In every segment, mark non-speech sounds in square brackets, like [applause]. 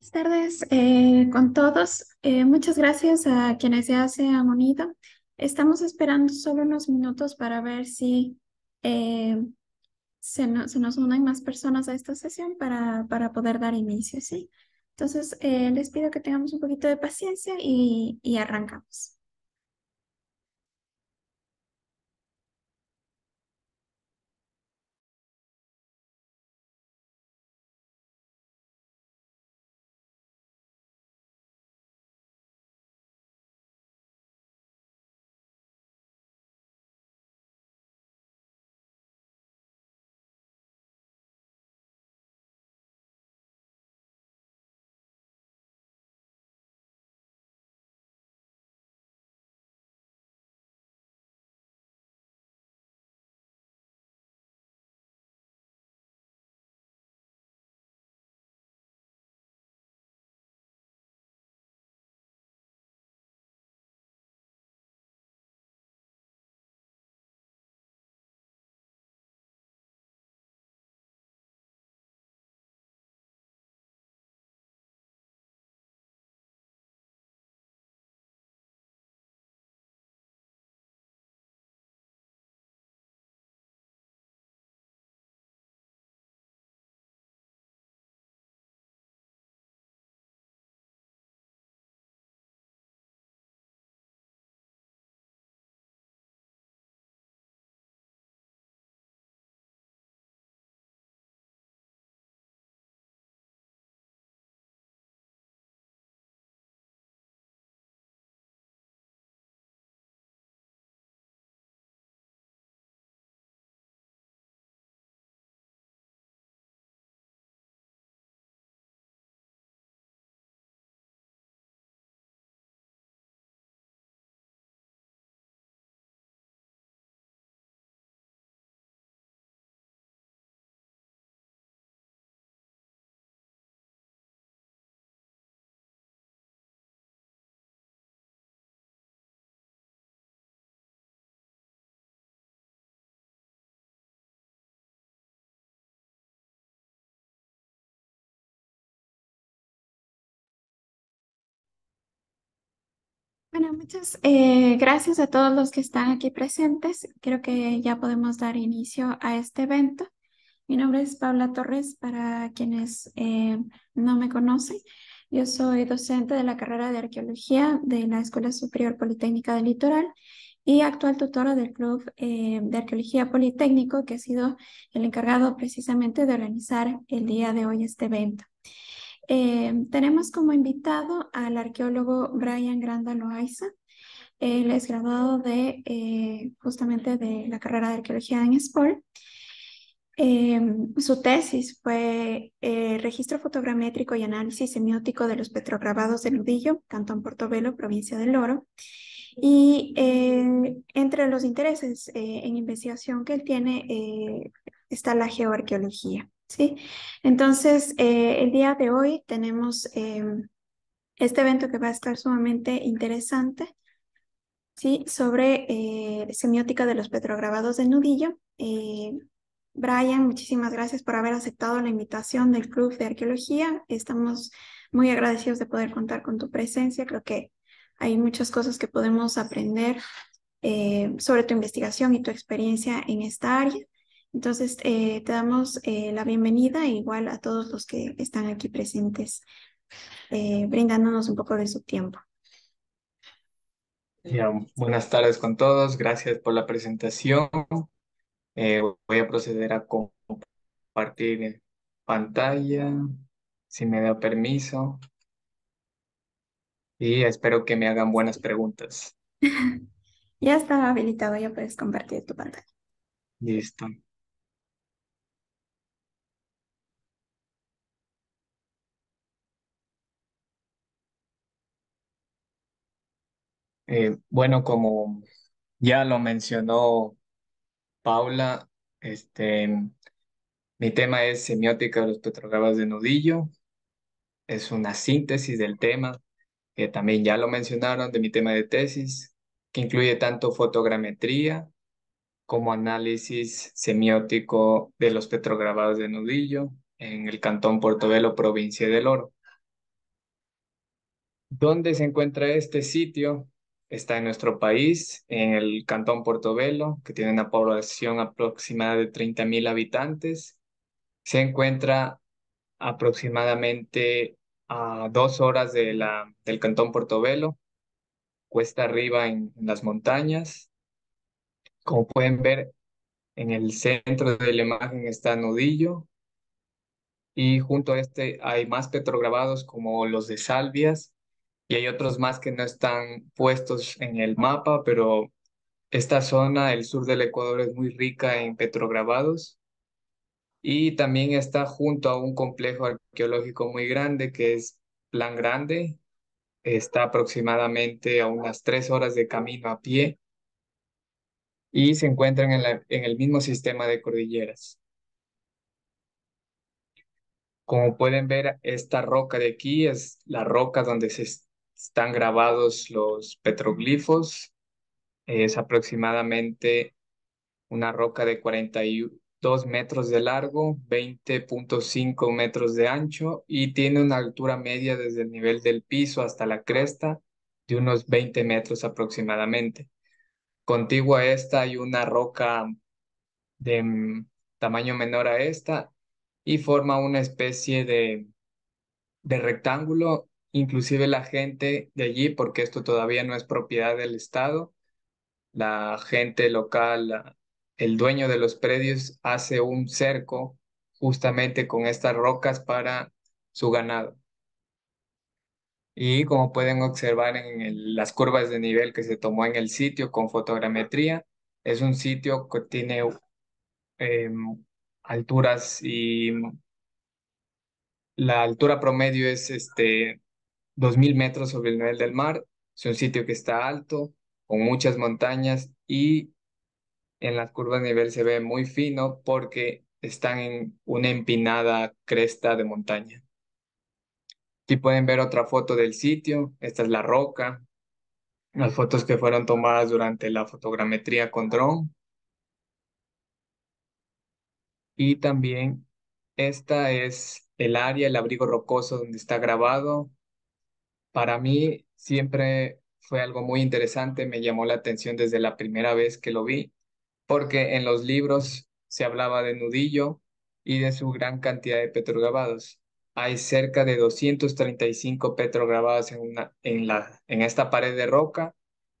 Buenas tardes eh, con todos. Eh, muchas gracias a quienes ya se han unido. Estamos esperando solo unos minutos para ver si eh, se, nos unen más personas a esta sesión para, para poder dar inicio, ¿sí? Entonces, les pido que tengamos un poquito de paciencia y arrancamos. Bueno, muchas eh, gracias a todos los que están aquí presentes. Creo que ya podemos dar inicio a este evento. Mi nombre es Paula Torres, para quienes eh, no me conocen. Yo soy docente de la carrera de arqueología de la Escuela Superior Politécnica del Litoral y actual tutora del Club eh, de Arqueología Politécnico, que ha sido el encargado precisamente de organizar el día de hoy este evento. Em, tenemos como invitado al arqueólogo Brian Granda Loaiza. Él es graduado de eh, justamente de la carrera de arqueología en Sport. Em, su tesis fue eh, Registro fotogramétrico y análisis semiótico de los petrograbados de Ludillo, Cantón Portobelo, provincia del Oro. Y eh, entre los intereses en investigación que él tiene está la geoarqueología. ¿sí? Entonces, eh, el día de hoy tenemos eh, este evento que va a estar sumamente interesante, ¿sí? Sobre eh, semiótica de los petrograbados de nudillo. Brian, muchísimas gracias por haber aceptado la invitación del Club de Arqueología. Estamos muy agradecidos de poder contar con tu presencia. Creo que hay muchas cosas que podemos aprender sobre tu investigación y tu experiencia en esta área. Entonces, eh, te damos eh, la bienvenida igual a todos los que están aquí presentes, eh, brindándonos un poco de su tiempo. buenas tardes con todos, gracias por la presentación. voy a proceder a compartir pantalla, si me da permiso. Y espero que me hagan buenas preguntas. [laughs] ya está habilitado, ya puedes compartir tu pantalla. Listo. Eh, bueno, como ya lo mencionó Paula, este, mi tema es semiótica de los petrograbados de nudillo. Es una síntesis del tema, que también ya lo mencionaron, de mi tema de tesis, que incluye tanto fotogrametría como análisis semiótico de los petrograbados de nudillo en el cantón Portobelo, provincia del Oro. ¿Dónde se encuentra este sitio? está en nuestro país, en el Cantón Portobelo, que tiene una población aproximada de 30.000 habitantes. Se encuentra aproximadamente a dos horas de la, del Cantón Portobelo, cuesta arriba en, en las montañas. Como pueden ver, en el centro de la imagen está Nudillo y junto a este hay más petrograbados como los de Salvias, y hay otros más que no están puestos en el mapa, pero esta zona, el sur del Ecuador, es muy rica en petrograbados y también está junto a un complejo arqueológico muy grande que es Plan Grande. Está aproximadamente a unas tres horas de camino a pie y se encuentran en, en el mismo sistema de cordilleras. Como pueden ver, esta roca de aquí es la roca donde se, están grabados los petroglifos. Es aproximadamente una roca de 42 metros de largo, 20.5 metros de ancho y tiene una altura media desde el nivel del piso hasta la cresta de unos 20 metros aproximadamente. Contigua a esta hay una roca de mm, tamaño menor a esta y forma una especie de, de rectángulo inclusive la gente de allí, porque esto todavía no es propiedad del Estado, la gente local, el dueño de los predios hace un cerco justamente con estas rocas para su ganado. Y como pueden observar en las curvas de nivel que se tomó en el sitio con fotogrametría, es un sitio que tiene em, alturas y la altura promedio es este, 2.000 metros sobre el nivel del mar. Es un sitio que está alto, con muchas montañas y en las curvas de nivel se ve muy fino porque están en una empinada cresta de montaña. Aquí pueden ver otra foto del sitio. Esta es la roca. Las fotos que fueron tomadas durante la fotogrametría con dron. Y también esta es el área, el abrigo rocoso donde está grabado. Para mí siempre fue algo muy interesante, me llamó la atención desde la primera vez que lo vi, porque en los libros se hablaba de Nudillo y de su gran cantidad de petrograbados. Hay cerca de 235 petrograbados en, una, en, la, en esta pared de roca.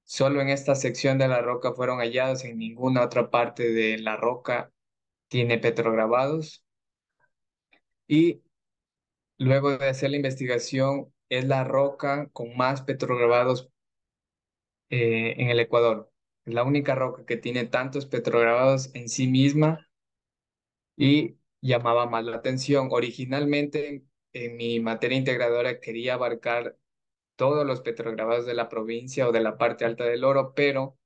Solo en esta sección de la roca fueron hallados, en ninguna otra parte de la roca tiene petrograbados. Y luego de hacer la investigación, es la roca con más petrograbados eh, en el Ecuador. Es la única roca que tiene tantos petrograbados en sí misma y llamaba más la atención. Originalmente en mi materia integradora quería abarcar todos los petrograbados de la provincia o de la parte alta del oro, pero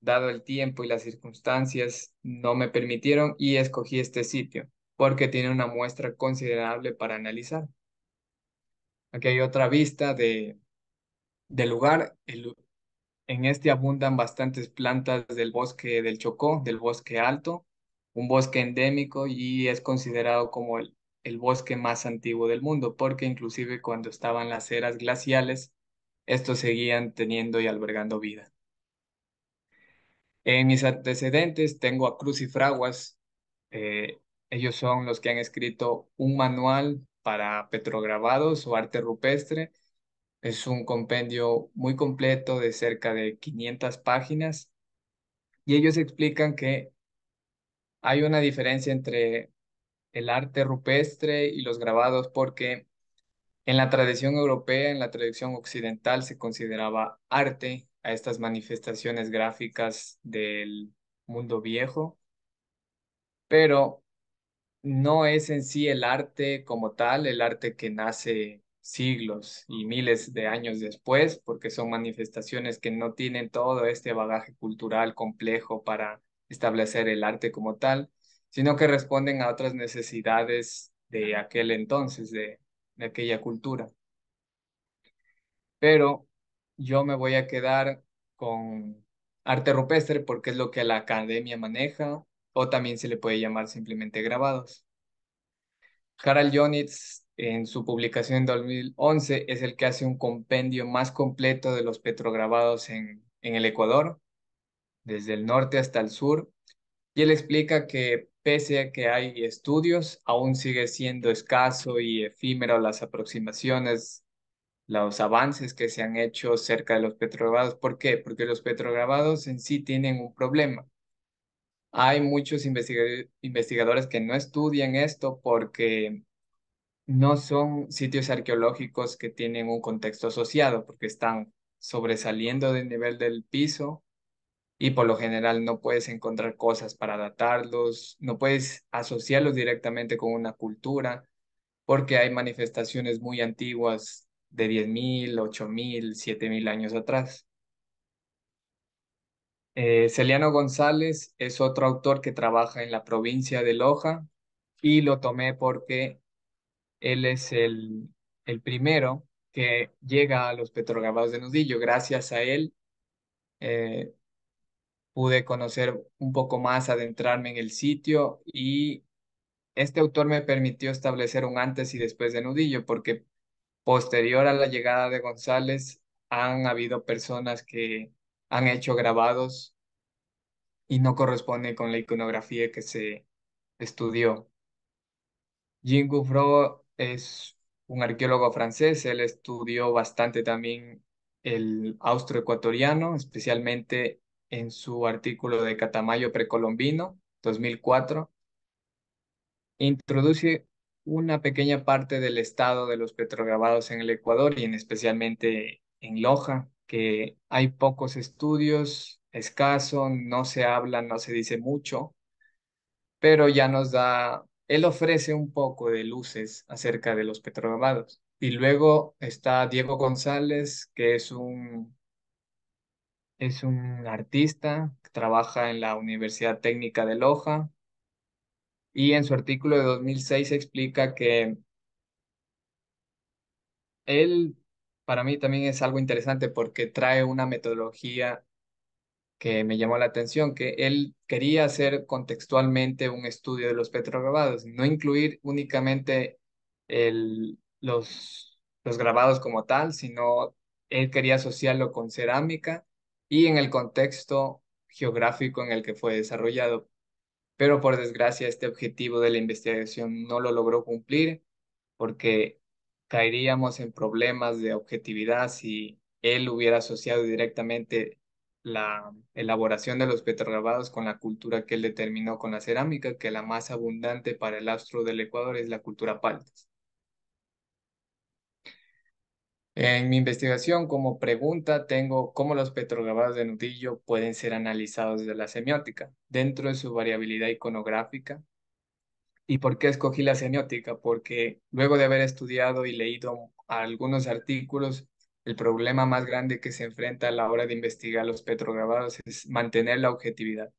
dado el tiempo y las circunstancias no me permitieron y escogí este sitio porque tiene una muestra considerable para analizar. Aquí hay otra vista de, del lugar. en este abundan bastantes plantas del bosque del Chocó, del bosque alto, un bosque endémico y es considerado como el, el bosque más antiguo del mundo, porque inclusive cuando estaban las eras glaciales, estos seguían teniendo y albergando vida. En mis antecedentes tengo a Cruz y Fraguas. Eh, ellos son los que han escrito un manual para petrograbados o arte rupestre. Es un compendio muy completo de cerca de 500 páginas y ellos explican que hay una diferencia entre el arte rupestre y los grabados porque en la tradición europea, en la tradición occidental, se consideraba arte a estas manifestaciones gráficas del mundo viejo, pero no es en sí el arte como tal, el arte que nace siglos y miles de años después, porque son manifestaciones que no tienen todo este bagaje cultural complejo para establecer el arte como tal, sino que responden a otras necesidades de aquel entonces, de, aquella cultura. Pero yo me voy a quedar con arte rupestre porque es lo que la academia maneja, o también se le puede llamar simplemente grabados. Harald Jonitz, en su publicación en 2011, es el que hace un compendio más completo de los petrograbados en, en el Ecuador, desde el norte hasta el sur, y él explica que pese a que hay estudios, aún sigue siendo escaso y efímero las aproximaciones, los avances que se han hecho cerca de los petrograbados. ¿Por qué? Porque los petrograbados en sí tienen un problema hay muchos investigadores que no estudian esto porque no son sitios arqueológicos que tienen un contexto asociado, porque están sobresaliendo del nivel del piso y por lo general no puedes encontrar cosas para datarlos, no puedes asociarlos directamente con una cultura, porque hay manifestaciones muy antiguas de 10.000, 8.000, 7.000 años atrás. Eh, Celiano González es otro autor que trabaja en la provincia de Loja y lo tomé porque él es el, el primero que llega a los petrograbados de Nudillo. Gracias a él eh, pude conocer un poco más, adentrarme en el sitio y este autor me permitió establecer un antes y después de Nudillo porque posterior a la llegada de González han habido personas que han hecho grabados y no corresponde con la iconografía que se estudió. Jean Gouffreau es un arqueólogo francés, él estudió bastante también el austroecuatoriano, especialmente en su artículo de Catamayo precolombino, 2004. Introduce una pequeña parte del estado de los petrograbados en el Ecuador y en especialmente en Loja, que hay pocos estudios, escaso, no se habla, no se dice mucho, pero ya nos da, él ofrece un poco de luces acerca de los petrogramados. Y luego está Diego González, que es un, es un artista que trabaja en la Universidad Técnica de Loja y en su artículo de 2006 explica que él para mí también es algo interesante porque trae una metodología que me llamó la atención, que él quería hacer contextualmente un estudio de los petrograbados, no incluir únicamente el, los, los grabados como tal, sino él quería asociarlo con cerámica y en el contexto geográfico en el que fue desarrollado. Pero por desgracia este objetivo de la investigación no lo logró cumplir porque caeríamos en problemas de objetividad si él hubiera asociado directamente la elaboración de los petrograbados con la cultura que él determinó con la cerámica, que la más abundante para el astro del Ecuador es la cultura paltas. En mi investigación, como pregunta, tengo cómo los petrograbados de nudillo pueden ser analizados desde la semiótica, dentro de su variabilidad iconográfica, ¿Y por qué escogí la semiótica? Porque luego de haber estudiado y leído algunos artículos, el problema más grande que se enfrenta a la hora de investigar los petrograbados es mantener la objetividad.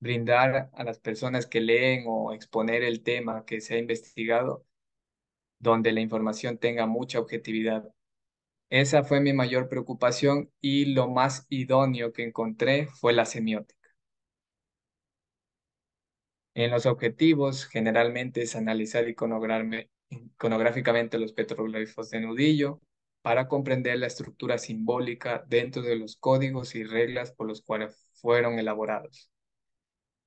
Brindar a las personas que leen o exponer el tema que se ha investigado, donde la información tenga mucha objetividad. Esa fue mi mayor preocupación y lo más idóneo que encontré fue la semiótica. En los objetivos, generalmente es analizar iconográficamente los petroglifos de nudillo para comprender la estructura simbólica dentro de los códigos y reglas por los cuales fueron elaborados.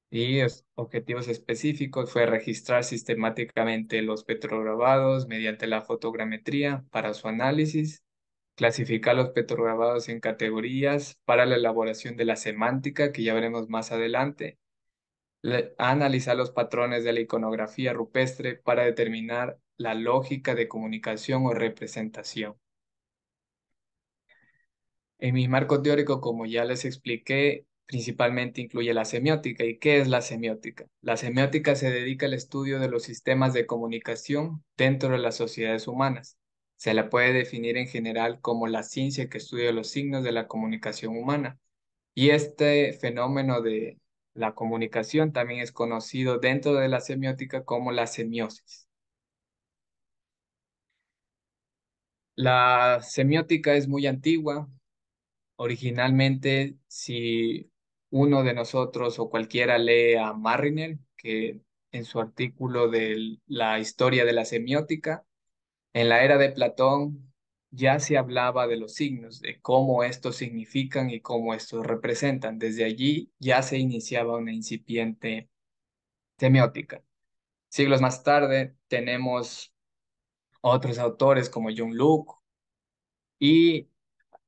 Y los objetivos específicos fue registrar sistemáticamente los petrograbados mediante la fotogrametría para su análisis, clasificar los petrograbados en categorías para la elaboración de la semántica, que ya veremos más adelante, analizar los patrones de la iconografía rupestre para determinar la lógica de comunicación o representación. En mi marco teórico, como ya les expliqué, principalmente incluye la semiótica. ¿Y qué es la semiótica? La semiótica se dedica al estudio de los sistemas de comunicación dentro de las sociedades humanas. Se la puede definir en general como la ciencia que estudia los signos de la comunicación humana. Y este fenómeno de la comunicación también es conocido dentro de la semiótica como la semiosis. La semiótica es muy antigua. Originalmente, si uno de nosotros o cualquiera lee a Mariner, que en su artículo de la historia de la semiótica, en la era de Platón ya se hablaba de los signos, de cómo estos significan y cómo estos representan. Desde allí ya se iniciaba una incipiente semiótica. Siglos más tarde tenemos otros autores como John Luke y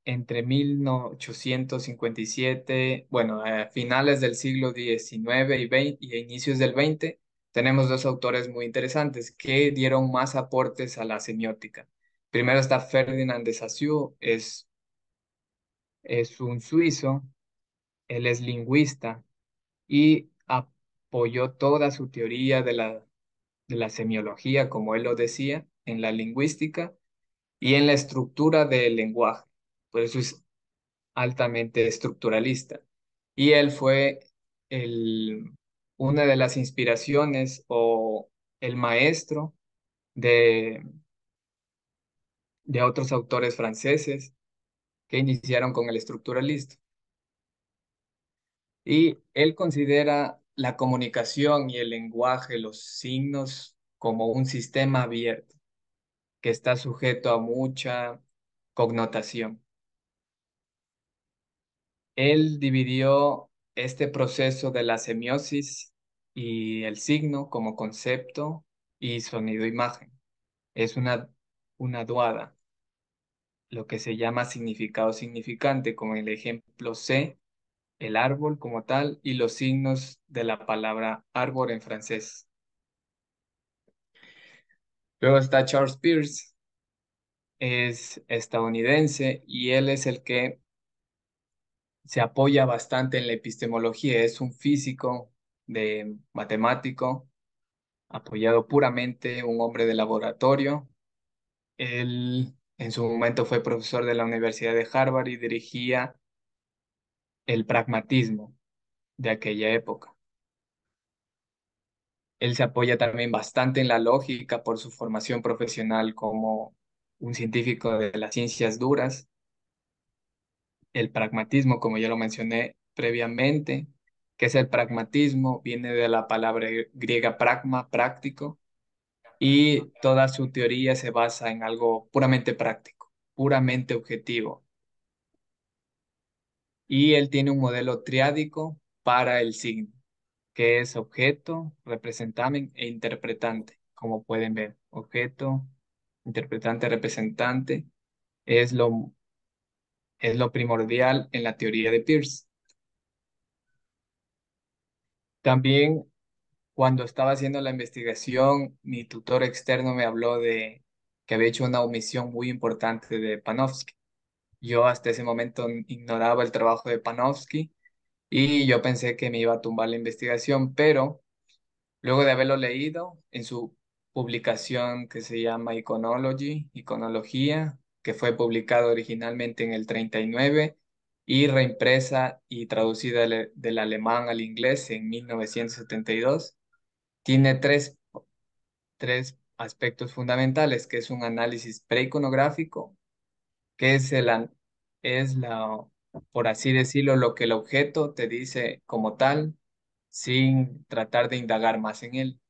entre 1857, bueno, a finales del siglo XIX y, y inicios del XX, tenemos dos autores muy interesantes que dieron más aportes a la semiótica. Primero está Ferdinand de Saussure, es, es un suizo, él es lingüista y apoyó toda su teoría de la, de la semiología, como él lo decía, en la lingüística y en la estructura del lenguaje. Por eso es altamente estructuralista. Y él fue el, una de las inspiraciones o el maestro de de otros autores franceses que iniciaron con el estructuralismo. Y él considera la comunicación y el lenguaje, los signos, como un sistema abierto que está sujeto a mucha connotación. Él dividió este proceso de la semiosis y el signo como concepto y sonido-imagen. Es una, una duada lo que se llama significado significante, como el ejemplo C, el árbol como tal, y los signos de la palabra árbol en francés. Luego está Charles Pierce, es estadounidense y él es el que se apoya bastante en la epistemología, es un físico de matemático, apoyado puramente, un hombre de laboratorio. Él en su momento fue profesor de la Universidad de Harvard y dirigía el pragmatismo de aquella época. Él se apoya también bastante en la lógica por su formación profesional como un científico de las ciencias duras. El pragmatismo, como ya lo mencioné previamente, que es el pragmatismo, viene de la palabra griega pragma, práctico, y toda su teoría se basa en algo puramente práctico, puramente objetivo. Y él tiene un modelo triádico para el signo, que es objeto, representante e interpretante, como pueden ver. Objeto, interpretante, representante, es lo, es lo primordial en la teoría de Peirce. También cuando estaba haciendo la investigación, mi tutor externo me habló de que había hecho una omisión muy importante de Panofsky. Yo hasta ese momento ignoraba el trabajo de Panofsky y yo pensé que me iba a tumbar la investigación, pero luego de haberlo leído en su publicación que se llama Iconology, Iconología, que fue publicado originalmente en el 39 y reimpresa y traducida e-, del alemán al inglés en 1972. Tiene tres, tres aspectos fundamentales, que es un análisis preiconográfico, que es, el, es la, por así decirlo, lo que el objeto te dice como tal, sin tratar de indagar más en él.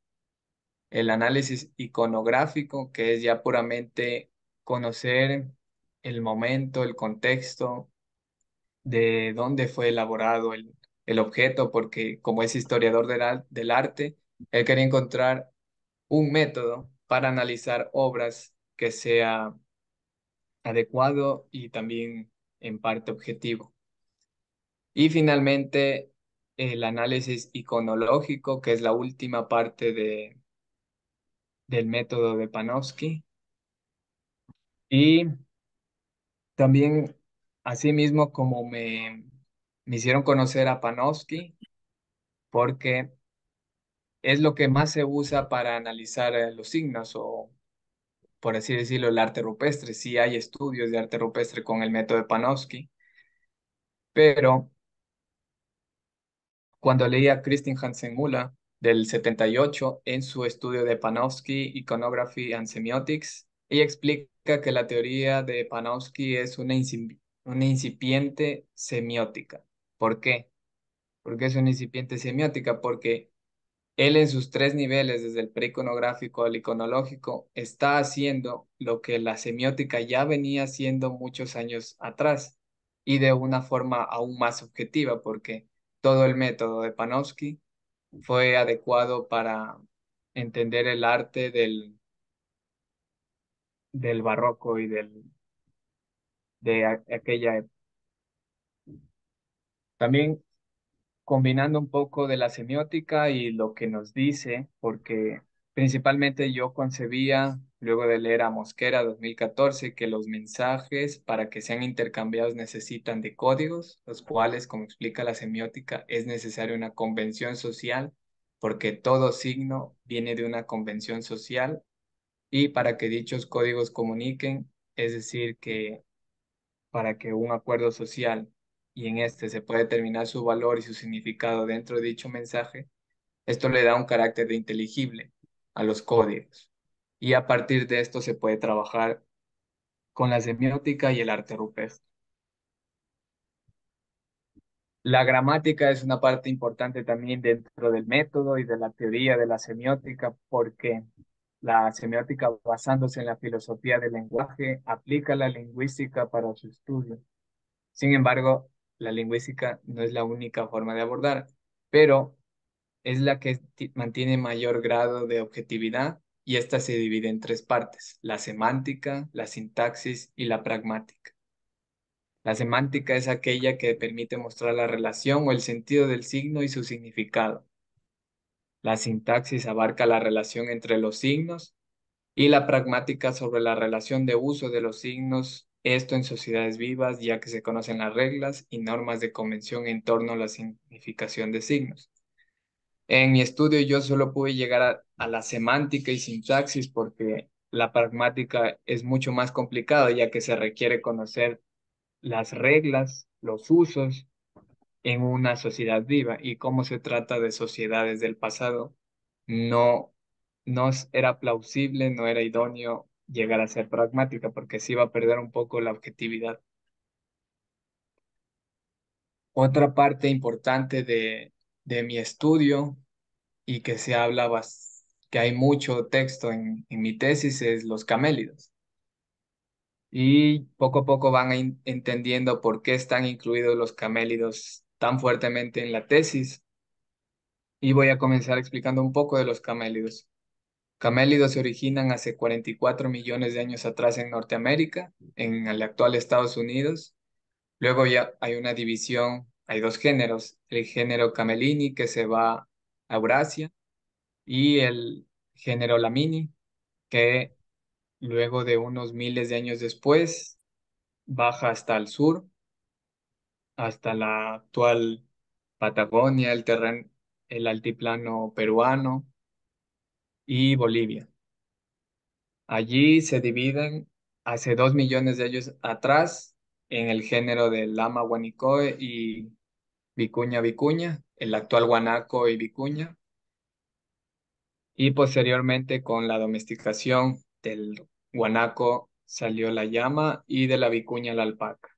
El análisis iconográfico, que es ya puramente conocer el momento, el contexto, de dónde fue elaborado el, el objeto, porque como es historiador del, del arte, él quería encontrar un método para analizar obras que sea adecuado y también en parte objetivo. Y finalmente, el análisis iconológico, que es la última parte de, del método de Panofsky. Y también, así mismo como me, me hicieron conocer a Panofsky, porque es lo que más se usa para analizar eh, los signos o, por así decirlo, el arte rupestre. Sí hay estudios de arte rupestre con el método de Panofsky, pero cuando leía a Kristin Hansen Mula del 78 en su estudio de Panofsky, Iconography and Semiotics, ella explica que la teoría de Panofsky es una, una incipiente semiótica. ¿Por qué? Porque es una incipiente semiótica, porque él en sus tres niveles, desde el preiconográfico al iconológico, está haciendo lo que la semiótica ya venía haciendo muchos años atrás y de una forma aún más objetiva, porque todo el método de Panofsky fue adecuado para entender el arte del, del barroco y del, de aquella época. E-, También combinando un poco de la semiótica y lo que nos dice, porque principalmente yo concebía, luego de leer a Mosquera 2014, que los mensajes para que sean intercambiados necesitan de códigos, los cuales, como explica la semiótica, es necesaria una convención social, porque todo signo viene de una convención social, y para que dichos códigos comuniquen, es decir, que para que un acuerdo social y en este se puede determinar su valor y su significado dentro de dicho mensaje, esto le da un carácter de inteligible a los códigos. Y a partir de esto se puede trabajar con la semiótica y el arte rupestre. La gramática es una parte importante también dentro del método y de la teoría de la semiótica, porque la semiótica, basándose en la filosofía del lenguaje, aplica la lingüística para su estudio. Sin embargo, la lingüística no es la única forma de abordar, pero es la que mantiene mayor grado de objetividad y esta se divide en tres partes, la semántica, la sintaxis y la pragmática. La semántica es aquella que permite mostrar la relación o el sentido del signo y su significado. La sintaxis abarca la relación entre los signos y la pragmática sobre la relación de uso de los signos esto en sociedades vivas, ya que se conocen las reglas y normas de convención en torno a la significación de signos. En mi estudio yo solo pude llegar a, la semántica y sintaxis porque la pragmática es mucho más complicada, ya que se requiere conocer las reglas, los usos en una sociedad viva y cómo se trata de sociedades del pasado no, no era plausible, no era idóneo llegar a ser pragmática, porque sí va a perder un poco la objetividad. Otra parte importante de, de mi estudio y que se habla que hay mucho texto en, en mi tesis es los camélidos. Y poco a poco van entendiendo por qué están incluidos los camélidos tan fuertemente en la tesis. Y voy a comenzar explicando un poco de los camélidos. Camélidos se originan hace 44 millones de años atrás en Norteamérica, en el actual Estados Unidos. Luego ya hay una división, hay dos géneros, el género Camelini que se va a Eurasia y el género Lamini que luego de unos miles de años después baja hasta el sur, hasta la actual Patagonia, el terreno, el altiplano peruano y Bolivia. Allí se dividen hace dos millones de años atrás en el género de Lama guanicoe y Vicuña vicuña, el actual guanaco y vicuña, y posteriormente con la domesticación del guanaco salió la llama y de la vicuña la alpaca.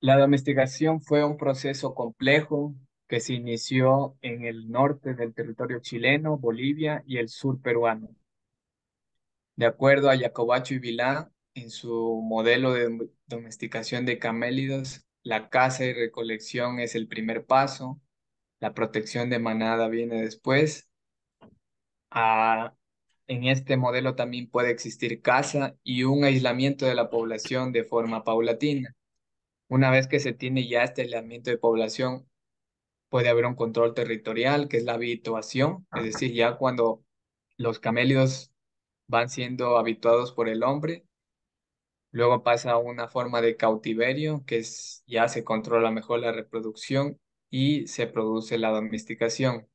La domesticación fue un proceso complejo que se inició en el norte del territorio chileno, Bolivia y el sur peruano. De acuerdo a Yacobacho y Vilá, en su modelo de domesticación de camélidos, la caza y recolección es el primer paso, la protección de manada viene después. Ah, en este modelo también puede existir caza y un aislamiento de la población de forma paulatina. Una vez que se tiene ya este aislamiento de población, puede haber un control territorial, que es la habituación, es decir, ya cuando los camélidos van siendo habituados por el hombre, luego pasa a una forma de cautiverio, que es ya se controla mejor la reproducción y se produce la domesticación.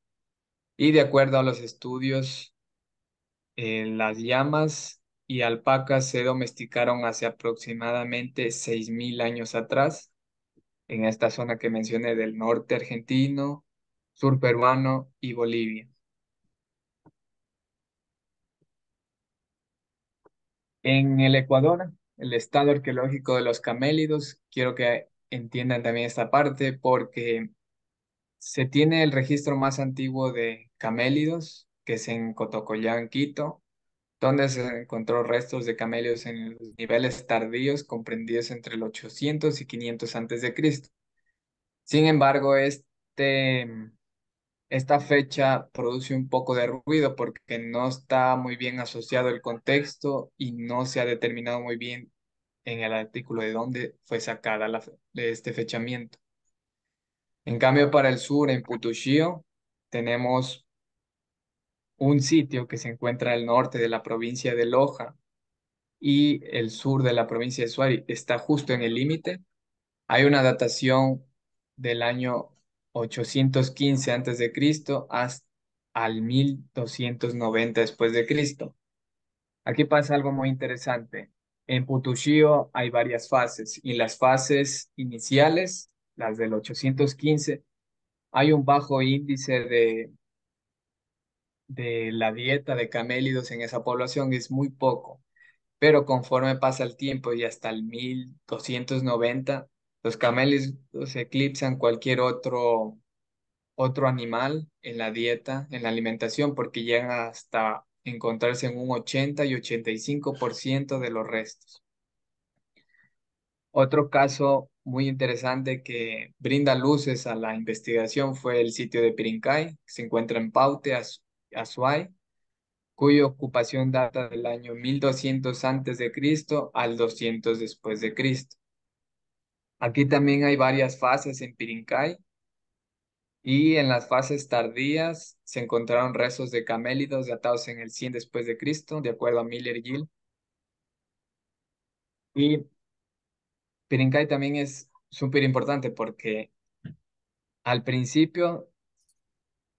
Y de acuerdo a los estudios, eh, las llamas y alpacas se domesticaron hace aproximadamente 6.000 años atrás en esta zona que mencioné del norte argentino, sur peruano y Bolivia. En el Ecuador, el estado arqueológico de los camélidos, quiero que entiendan también esta parte porque se tiene el registro más antiguo de camélidos, que es en Cotocollán, Quito, donde se eh, encontró restos de camellos en los niveles tardíos comprendidos entre el 800 y 500 a.C. Sin embargo, este, esta fecha produce un poco de ruido porque no está muy bien asociado el contexto y no se ha determinado muy bien en el artículo de dónde fue sacada de este fechamiento. En cambio, para el sur, en Putushio, tenemos un sitio que se encuentra al norte de la provincia de Loja y el sur de la provincia de Suari, está justo en el límite. Hay una datación del año 815 antes de Cristo hasta al 1290 después de Cristo. Aquí pasa algo muy interesante. En Putushio hay varias fases y las fases iniciales, las del 815, hay un bajo índice de de la dieta de camélidos en esa población es muy poco, pero conforme pasa el tiempo y hasta el 1290, los camélidos eclipsan cualquier otro, otro animal en la dieta, en la alimentación, porque llegan hasta encontrarse en un 80 y 85% de los restos. Otro caso muy interesante que brinda luces a la investigación fue el sitio de Pirincay, se encuentra en Paute, Azuay, cuya ocupación data del año 1200 a.C. al 200 después de Cristo. Aquí también hay varias fases en Pirincay y en las fases tardías se encontraron restos de camélidos datados en el 100 después de Cristo, de acuerdo a Miller Gill. Y Pirincay también es súper importante porque al principio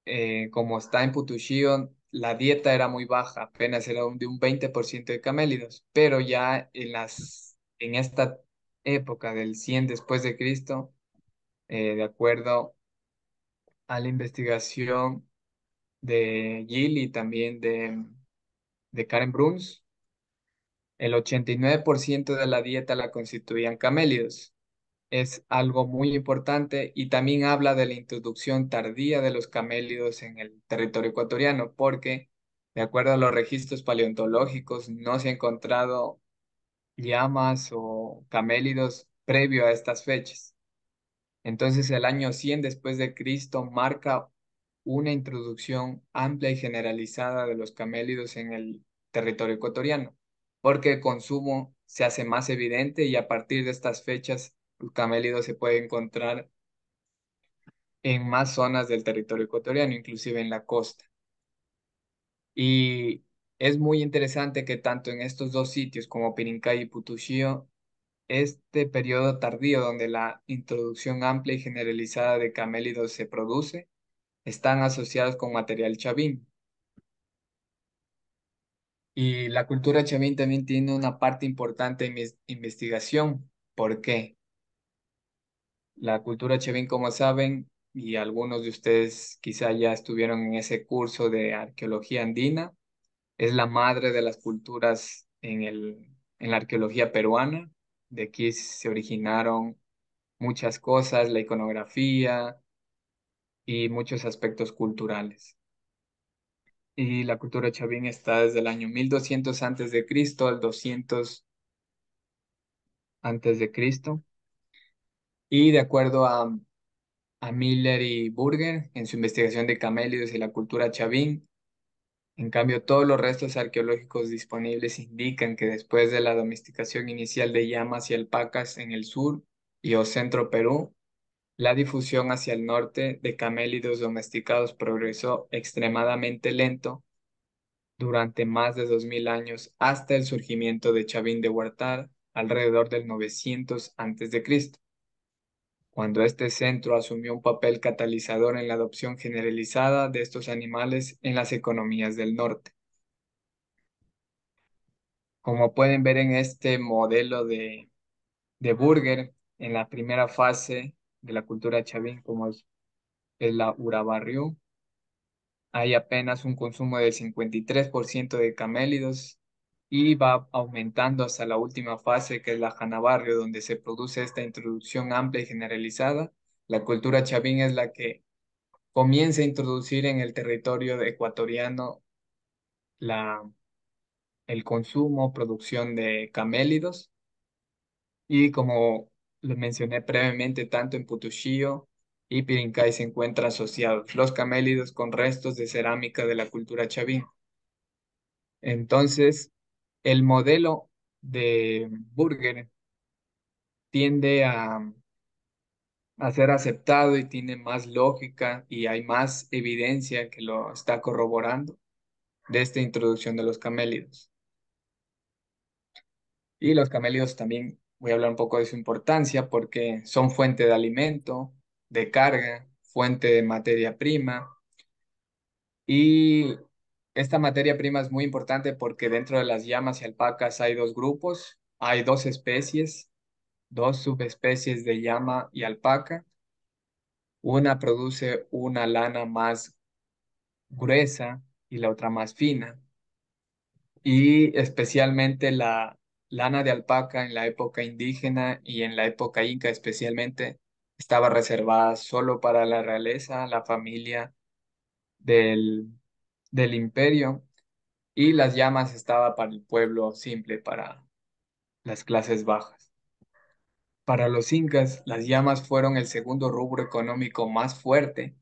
eh, como está en Putushio, la dieta era muy baja, apenas era de un 20% de camélidos, pero ya en, las, en esta época del 100 después de Cristo, eh, de acuerdo a la investigación de Gill y también de, de Karen Bruns, el 89% de la dieta la constituían camélidos es algo muy importante y también habla de la introducción tardía de los camélidos en el territorio ecuatoriano, porque de acuerdo a los registros paleontológicos no se ha encontrado llamas o camélidos previo a estas fechas. Entonces el año 100 después de Cristo marca una introducción amplia y generalizada de los camélidos en el territorio ecuatoriano, porque el consumo se hace más evidente y a partir de estas fechas camélido se puede encontrar en más zonas del territorio ecuatoriano, inclusive en la costa. Y es muy interesante que tanto en estos dos sitios como Pirincay y Putuxío, este periodo tardío donde la introducción amplia y generalizada de camélidos se produce, están asociados con material chavín. Y la cultura chavín también tiene una parte importante en mi investigación. ¿Por qué? La cultura chavín como saben, y algunos de ustedes quizá ya estuvieron en ese curso de arqueología andina, es la madre de las culturas en, el, en la arqueología peruana. De aquí se originaron muchas cosas, la iconografía y muchos aspectos culturales. Y la cultura chavín está desde el año 1200 antes de Cristo al 200 antes de Cristo. Y de acuerdo a, a Miller y Burger, en su investigación de camélidos y la cultura chavín, en cambio, todos los restos arqueológicos disponibles indican que después de la domesticación inicial de llamas y alpacas en el sur y o centro Perú, la difusión hacia el norte de camélidos domesticados progresó extremadamente lento durante más de 2000 años hasta el surgimiento de Chavín de Huartar, alrededor del 900 a.C cuando este centro asumió un papel catalizador en la adopción generalizada de estos animales en las economías del norte. Como pueden ver en este modelo de, de Burger, en la primera fase de la cultura chavín, como es, es la Urabarriú, hay apenas un consumo del 53% de camélidos y va aumentando hasta la última fase que es la barrio donde se produce esta introducción amplia y generalizada. La cultura chavín es la que comienza a introducir en el territorio ecuatoriano la, el consumo, producción de camélidos y como lo mencioné previamente, tanto en Putushio y Pirincay se encuentran asociados los camélidos con restos de cerámica de la cultura chavín. Entonces, el modelo de Burger tiende a, ser aceptado y tiene más lógica y hay más evidencia que lo está corroborando de esta introducción de los camélidos. Y los camélidos también voy a hablar un poco de su importancia porque son fuente de alimento, de carga, fuente de materia prima y esta materia prima es muy importante porque dentro de las llamas y alpacas hay dos grupos, hay dos especies, dos subespecies de llama y alpaca. Una produce una lana más gruesa y la otra más fina. Y especialmente la lana de alpaca en la época indígena y en la época inca especialmente estaba reservada solo para la realeza, la familia del del imperio y las llamas estaba para el pueblo simple, para las clases bajas. Para los incas, las llamas fueron el segundo rubro económico más fuerte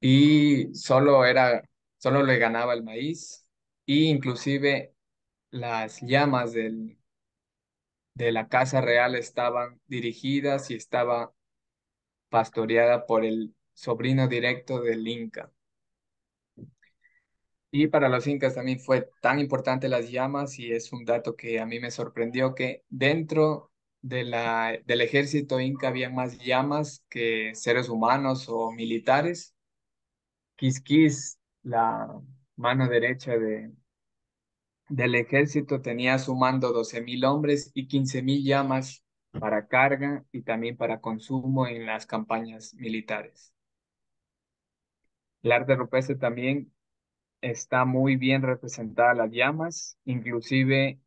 y solo era solo le ganaba el maíz y e inclusive las llamas del, de la casa real estaban dirigidas y estaba pastoreada por el sobrino directo del Inca. Y para los incas también fue tan importante las llamas y es un dato que a mí me sorprendió que dentro de la, del ejército inca había más llamas que seres humanos o militares. Quisquis, la mano derecha de, del ejército, tenía sumando 12.000 hombres y 15.000 llamas para carga y también para consumo en las campañas militares. El arte rupestre también está muy bien representada las llamas, inclusive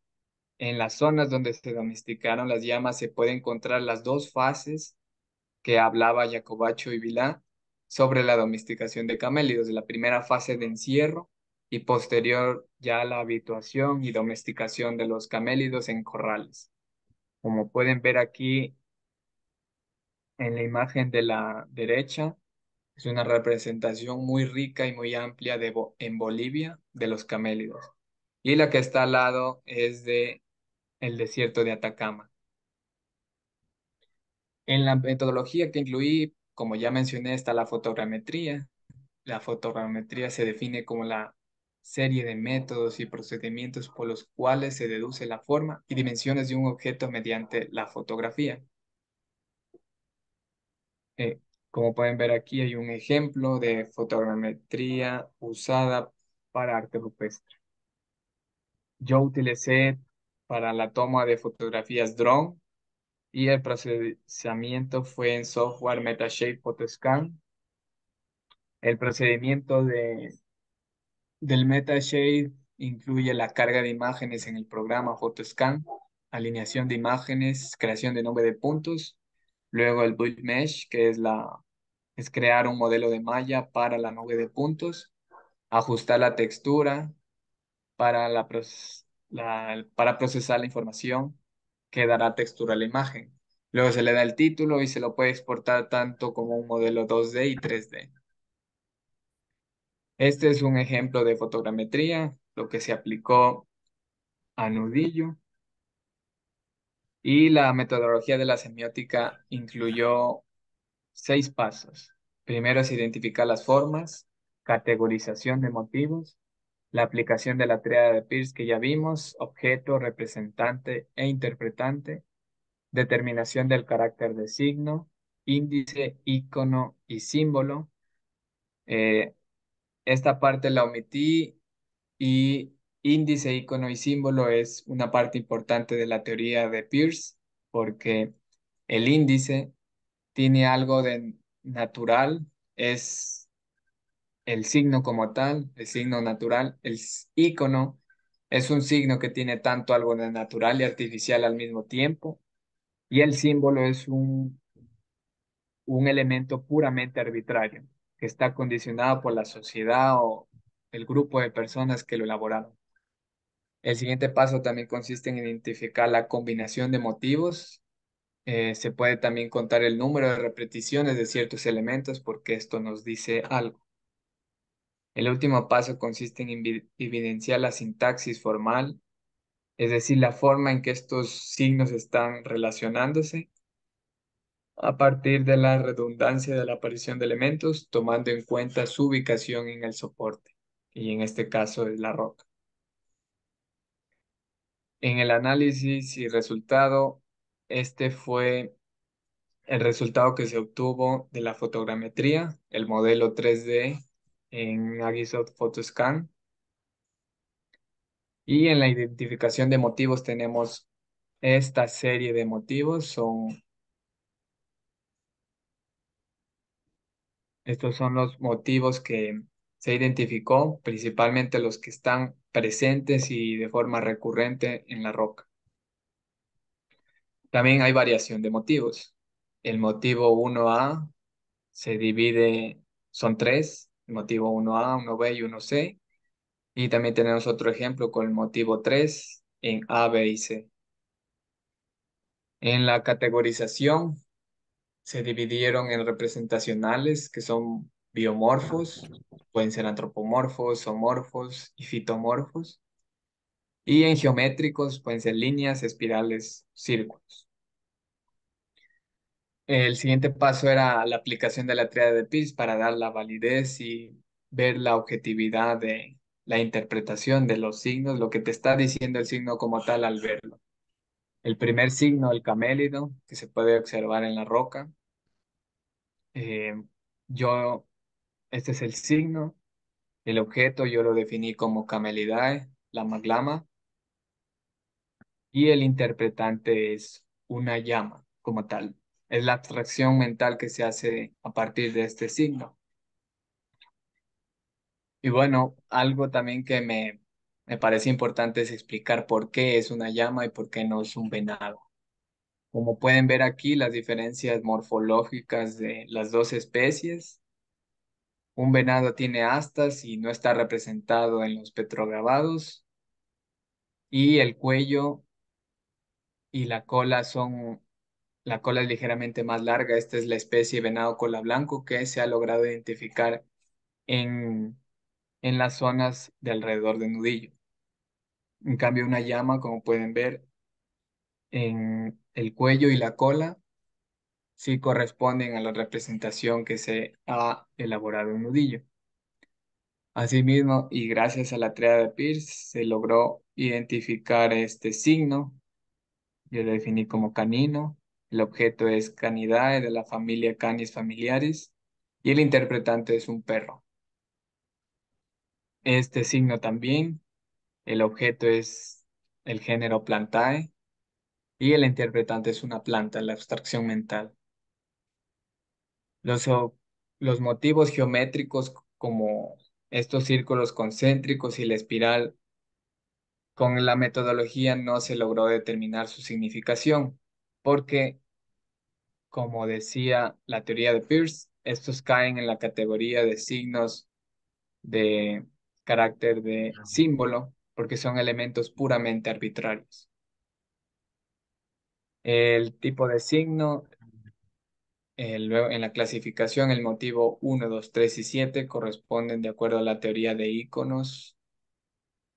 en las zonas donde se domesticaron las llamas se puede encontrar las dos fases que hablaba Jacobacho y Vilá sobre la domesticación de camélidos, la primera fase de encierro y posterior ya la habituación y domesticación de los camélidos en corrales. Como pueden ver aquí en la imagen de la derecha, es una representación muy rica y muy amplia de en Bolivia de los camélidos. Y la que está al lado es de el desierto de Atacama. En la metodología que incluí, como ya mencioné, está la fotogrametría. La fotogrametría se define como la serie de métodos y procedimientos por los cuales se deduce la forma y dimensiones de un objeto mediante la fotografía. Eh, como pueden ver aquí hay un ejemplo de fotogrametría usada para arte rupestre. Yo utilicé para la toma de fotografías drone y el procesamiento fue en software Metashape PhotoScan. El procedimiento de, del Metashape incluye la carga de imágenes en el programa PhotoScan, alineación de imágenes, creación de nombre de puntos Luego el Build Mesh, que es, la, es crear un modelo de malla para la nube de puntos, ajustar la textura para, la, para procesar la información que dará textura a la imagen. Luego se le da el título y se lo puede exportar tanto como un modelo 2D y 3D. Este es un ejemplo de fotogrametría, lo que se aplicó a Nudillo. Y la metodología de la semiótica incluyó seis pasos. Primero es identificar las formas, categorización de motivos, la aplicación de la triada de Peirce que ya vimos, objeto, representante e interpretante, determinación del carácter de signo, índice, icono y símbolo. Eh, esta parte la omití y índice, icono y símbolo es una parte importante de la teoría de Peirce porque el índice tiene algo de natural, es el signo como tal, el signo natural, el icono es un signo que tiene tanto algo de natural y artificial al mismo tiempo y el símbolo es un, un elemento puramente arbitrario que está condicionado por la sociedad o el grupo de personas que lo elaboraron. El siguiente paso también consiste en identificar la combinación de motivos. Eh, se puede también contar el número de repeticiones de ciertos elementos porque esto nos dice algo. El último paso consiste en evidenciar la sintaxis formal, es decir, la forma en que estos signos están relacionándose a partir de la redundancia de la aparición de elementos, tomando en cuenta su ubicación en el soporte, y en este caso es la roca en el análisis y resultado, este fue el resultado que se obtuvo de la fotogrametría, el modelo 3D en Agisoft Photoscan. Y en la identificación de motivos tenemos esta serie de motivos, son estos son los motivos que se identificó principalmente los que están presentes y de forma recurrente en la roca. También hay variación de motivos. El motivo 1A se divide, son tres, el motivo 1A, 1B y 1C. Y también tenemos otro ejemplo con el motivo 3 en A, B y C. En la categorización se dividieron en representacionales, que son biomorfos, pueden ser antropomorfos, zoomorfos y fitomorfos. Y en geométricos pueden ser líneas, espirales, círculos. El siguiente paso era la aplicación de la triada de Peirce para dar la validez y ver la objetividad de la interpretación de los signos, lo que te está diciendo el signo como tal al verlo. El primer signo, el camélido, que se puede observar en la roca. Eh, yo este es el signo. El objeto yo lo definí como Camelidae, la maglama. Y el interpretante es una llama como tal. Es la abstracción mental que se hace a partir de este signo. Y bueno, algo también que me, me parece importante es explicar por qué es una llama y por qué no es un venado. Como pueden ver aquí, las diferencias morfológicas de las dos especies un venado tiene astas y no está representado en los petrograbados. Y el cuello y la cola son, la cola es ligeramente más larga. Esta es la especie venado cola blanco que se ha logrado identificar en, en las zonas de alrededor de Nudillo. En cambio, una llama, como pueden ver, en el cuello y la cola si corresponden a la representación que se ha elaborado en nudillo. Asimismo, y gracias a la tarea de Pierce, se logró identificar este signo. Yo lo definí como canino. El objeto es Canidae de la familia Canis familiares y el interpretante es un perro. Este signo también, el objeto es el género Plantae y el interpretante es una planta, la abstracción mental. Los, motivos geométricos como estos círculos concéntricos y la espiral, con la metodología no se logró determinar su significación, porque, como decía la teoría de Peirce, estos caen en la categoría de signos de carácter de símbolo, porque son elementos puramente arbitrarios. El tipo de signo en la clasificación, el motivo 1, 2, 3 y 7 corresponden de acuerdo a la teoría de íconos.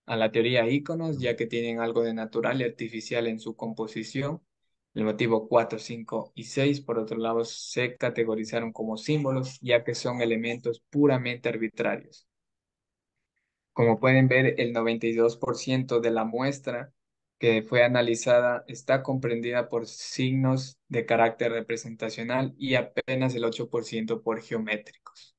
a la teoría íconos, ya que tienen algo de natural y artificial en su composición. El motivo 4, 5 y 6, por otro lado, se categorizaron como símbolos, ya que son elementos puramente arbitrarios. Como pueden ver, el 92% de la muestra que fue analizada está comprendida por signos de carácter representacional y apenas el 8% por geométricos.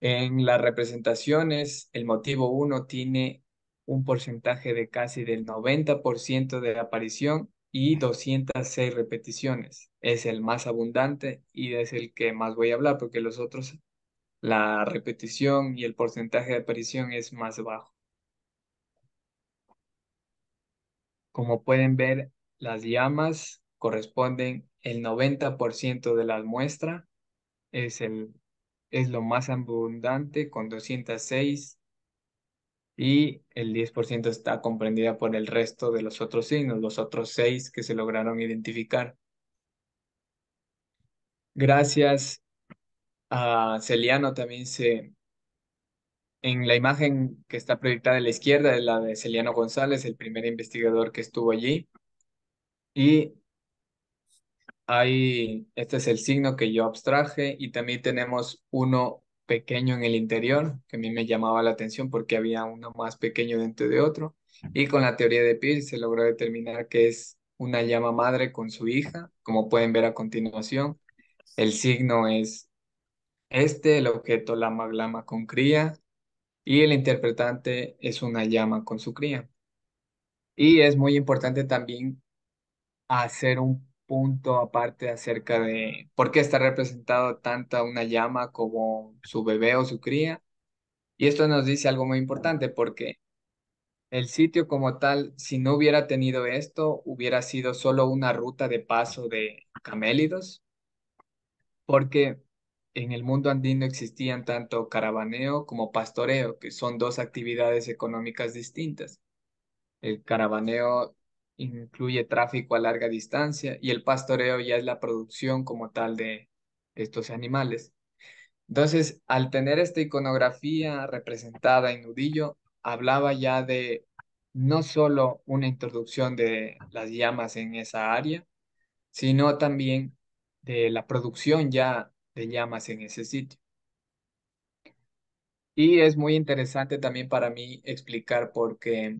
En las representaciones, el motivo 1 tiene un porcentaje de casi del 90% de aparición y 206 repeticiones. Es el más abundante y es el que más voy a hablar porque los otros, la repetición y el porcentaje de aparición es más bajo. Como pueden ver, las llamas corresponden el 90% de la muestra, es, el, es lo más abundante con 206 y el 10% está comprendida por el resto de los otros signos, los otros seis que se lograron identificar. Gracias a Celiano también se en la imagen que está proyectada a la izquierda es la de Celiano González, el primer investigador que estuvo allí. Y este es el signo que yo abstraje y también tenemos uno pequeño en el interior, que a mí me llamaba la atención porque había uno más pequeño dentro de otro. Y con la teoría de Peirce se logró determinar que es una llama madre con su hija, como pueden ver a continuación. El signo es este, el objeto lama glama con cría, y el interpretante es una llama con su cría. Y es muy importante también hacer un punto aparte acerca de por qué está representado tanto una llama como su bebé o su cría. Y esto nos dice algo muy importante porque el sitio como tal, si no hubiera tenido esto, hubiera sido solo una ruta de paso de camélidos, porque en el mundo andino existían tanto caravaneo como pastoreo, que son dos actividades económicas distintas. El caravaneo incluye tráfico a larga distancia y el pastoreo ya es la producción como tal de estos animales. Entonces, al tener esta iconografía representada en Nudillo, hablaba ya de no solo una introducción de las llamas en esa área, sino también de la producción ya de llamas en ese sitio. Y es muy interesante también para mí explicar por qué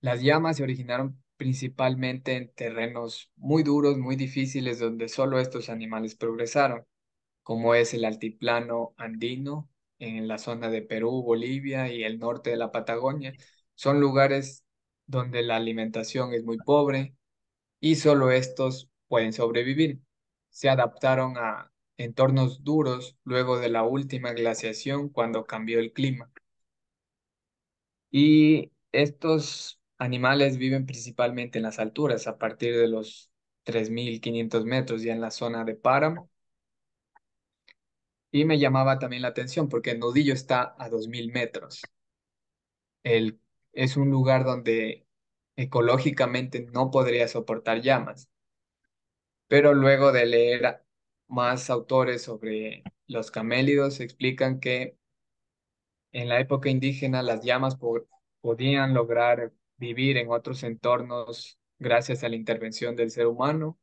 las llamas se originaron principalmente en terrenos muy duros, muy difíciles, donde solo estos animales progresaron, como es el altiplano andino, en la zona de Perú, Bolivia y el norte de la Patagonia. Son lugares donde la alimentación es muy pobre y solo estos pueden sobrevivir. Se adaptaron a entornos duros luego de la última glaciación cuando cambió el clima. Y estos animales viven principalmente en las alturas, a partir de los 3.500 metros, ya en la zona de páramo. Y me llamaba también la atención porque el Nudillo está a 2.000 metros. El, es un lugar donde ecológicamente no podría soportar llamas. Pero luego de leer más autores sobre los camélidos explican que en la época indígena las llamas podían lograr vivir en otros entornos gracias a la intervención del ser humano.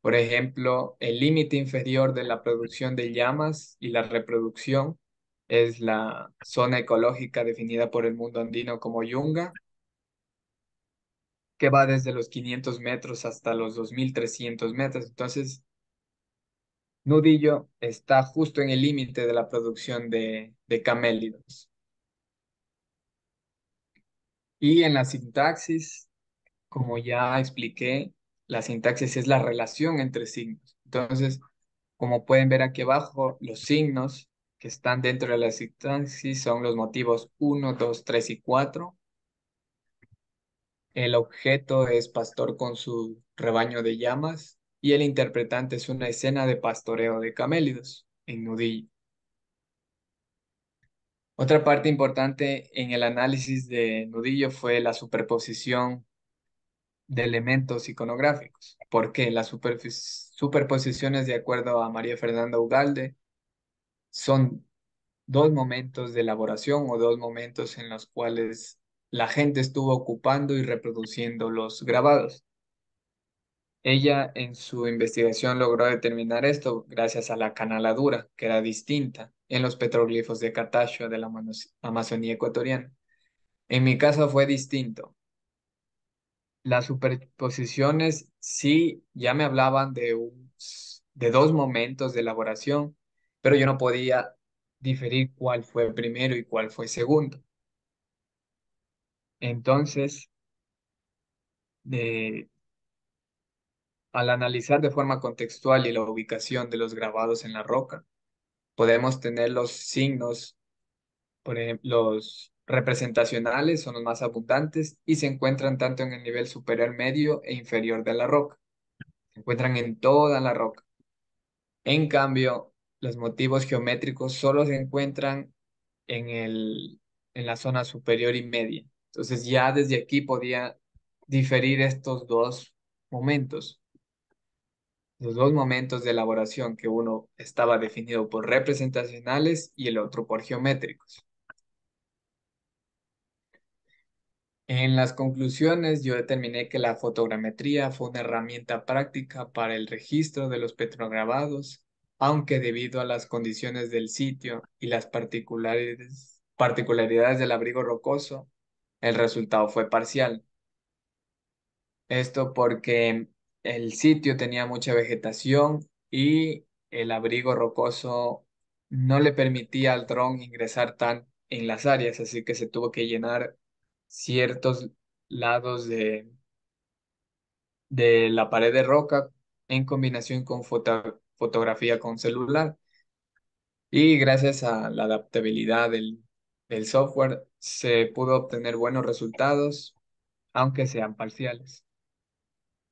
Por ejemplo, el límite inferior de la producción de llamas y la reproducción es la zona ecológica definida por el mundo andino como yunga, que va desde los 500 metros hasta los 2300 metros. Entonces, Nudillo está justo en el límite de la producción de, camélidos. Y en la sintaxis, como ya expliqué, la sintaxis es la relación entre signos. Entonces, como pueden ver aquí abajo, los signos que están dentro de la sintaxis son los motivos 1, 2, 3 y 4. El objeto es pastor con su rebaño de llamas y el interpretante es una escena de pastoreo de camélidos en nudillo. Otra parte importante en el análisis de nudillo fue la superposición de elementos iconográficos. porque Las superposiciones, de acuerdo a María Fernanda Ugalde, son dos momentos de elaboración o dos momentos en los cuales la gente estuvo ocupando y reproduciendo los grabados. Ella en su investigación logró determinar esto gracias a la canaladura, que era distinta en los petroglifos de Catacho de la Amazonía ecuatoriana. En mi caso fue distinto. Las superposiciones sí ya me hablaban de, de dos momentos de elaboración, pero yo no podía diferir cuál fue primero y cuál fue segundo. Entonces, de, al analizar de forma contextual y la ubicación de los grabados en la roca, podemos tener los signos, por ejemplo, los representacionales son los más abundantes y se encuentran tanto en el nivel superior medio e inferior de la roca. Se encuentran en toda la roca. En cambio, los motivos geométricos solo se encuentran en, el, en la zona superior y media. Entonces ya desde aquí podía diferir estos dos momentos los dos momentos de elaboración, que uno estaba definido por representacionales y el otro por geométricos. En las conclusiones yo determiné que la fotogrametría fue una herramienta práctica para el registro de los petrograbados, aunque debido a las condiciones del sitio y las particularidades, particularidades del abrigo rocoso, el resultado fue parcial. Esto porque el sitio tenía mucha vegetación y el abrigo rocoso no le permitía al dron ingresar tan en las áreas, así que se tuvo que llenar ciertos lados de, de la pared de roca en combinación con fotografía con celular. Y gracias a la adaptabilidad del software se pudo obtener buenos resultados, aunque sean parciales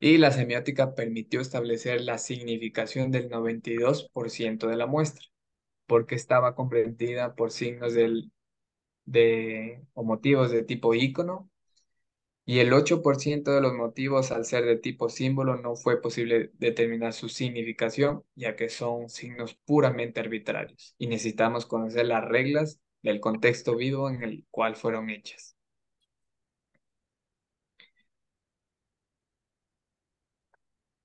y la semiótica permitió establecer la significación del 92% de la muestra, porque estaba comprendida por signos de, o motivos de tipo ícono, y el 8% de los motivos al ser de tipo símbolo no fue posible determinar su significación, ya que son signos puramente arbitrarios, y necesitamos conocer las reglas del contexto vivo en el cual fueron hechas.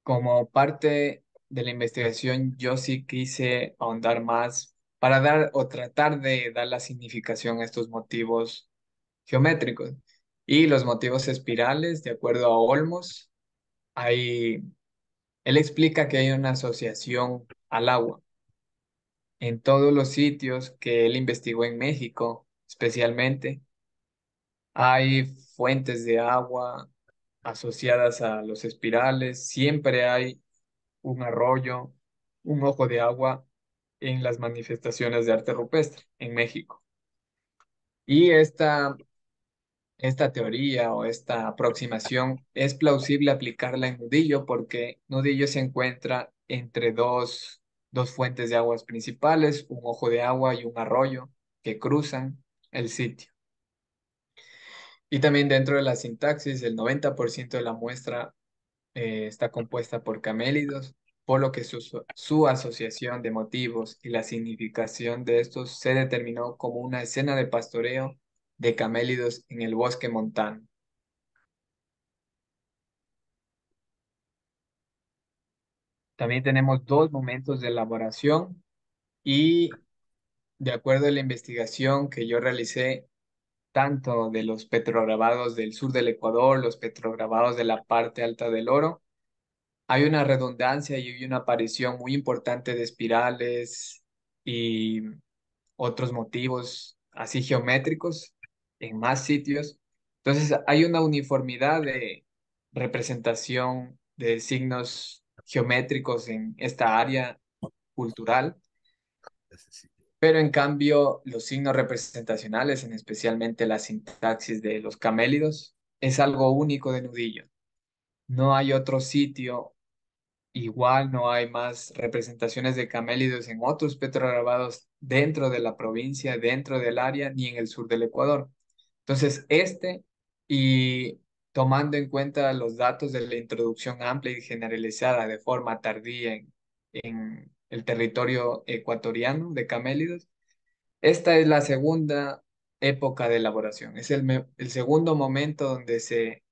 Como parte de la investigación, yo sí quise ahondar más para dar o tratar de dar la significación a estos motivos geométricos. Y los motivos espirales, de acuerdo a Olmos, hay, él explica que hay una asociación al agua. En todos los sitios que él investigó en México, especialmente, hay fuentes de agua, asociadas a los espirales, siempre hay un arroyo, un ojo de agua en las manifestaciones de arte rupestre en México. Y esta, esta teoría o esta aproximación es plausible aplicarla en Nudillo porque Nudillo se encuentra entre dos, dos fuentes de aguas principales, un ojo de agua y un arroyo que cruzan el sitio. Y también dentro de la sintaxis, el 90% de la muestra eh, está compuesta por camélidos, por lo que su, su asociación de motivos y la significación de estos se determinó como una escena de pastoreo de camélidos en el bosque montano. También tenemos dos momentos de elaboración y de acuerdo a la investigación que yo realicé, tanto de los petrograbados del sur del Ecuador, los petrograbados de la parte alta del oro, hay una redundancia y hay una aparición muy importante de espirales y otros motivos así geométricos en más sitios. Entonces hay una uniformidad de representación de signos geométricos en esta área cultural. Pero en cambio, los signos representacionales, en especialmente la sintaxis de los camélidos, es algo único de Nudillo. No hay otro sitio Igual no hay más representaciones de camélidos en otros petrograbados dentro de la provincia, dentro del área, ni en el sur del Ecuador. Entonces, este, y tomando en cuenta los datos de la introducción amplia y generalizada de forma tardía en, en el territorio ecuatoriano de camélidos. Esta es la segunda época de elaboración, es el, el segundo momento donde se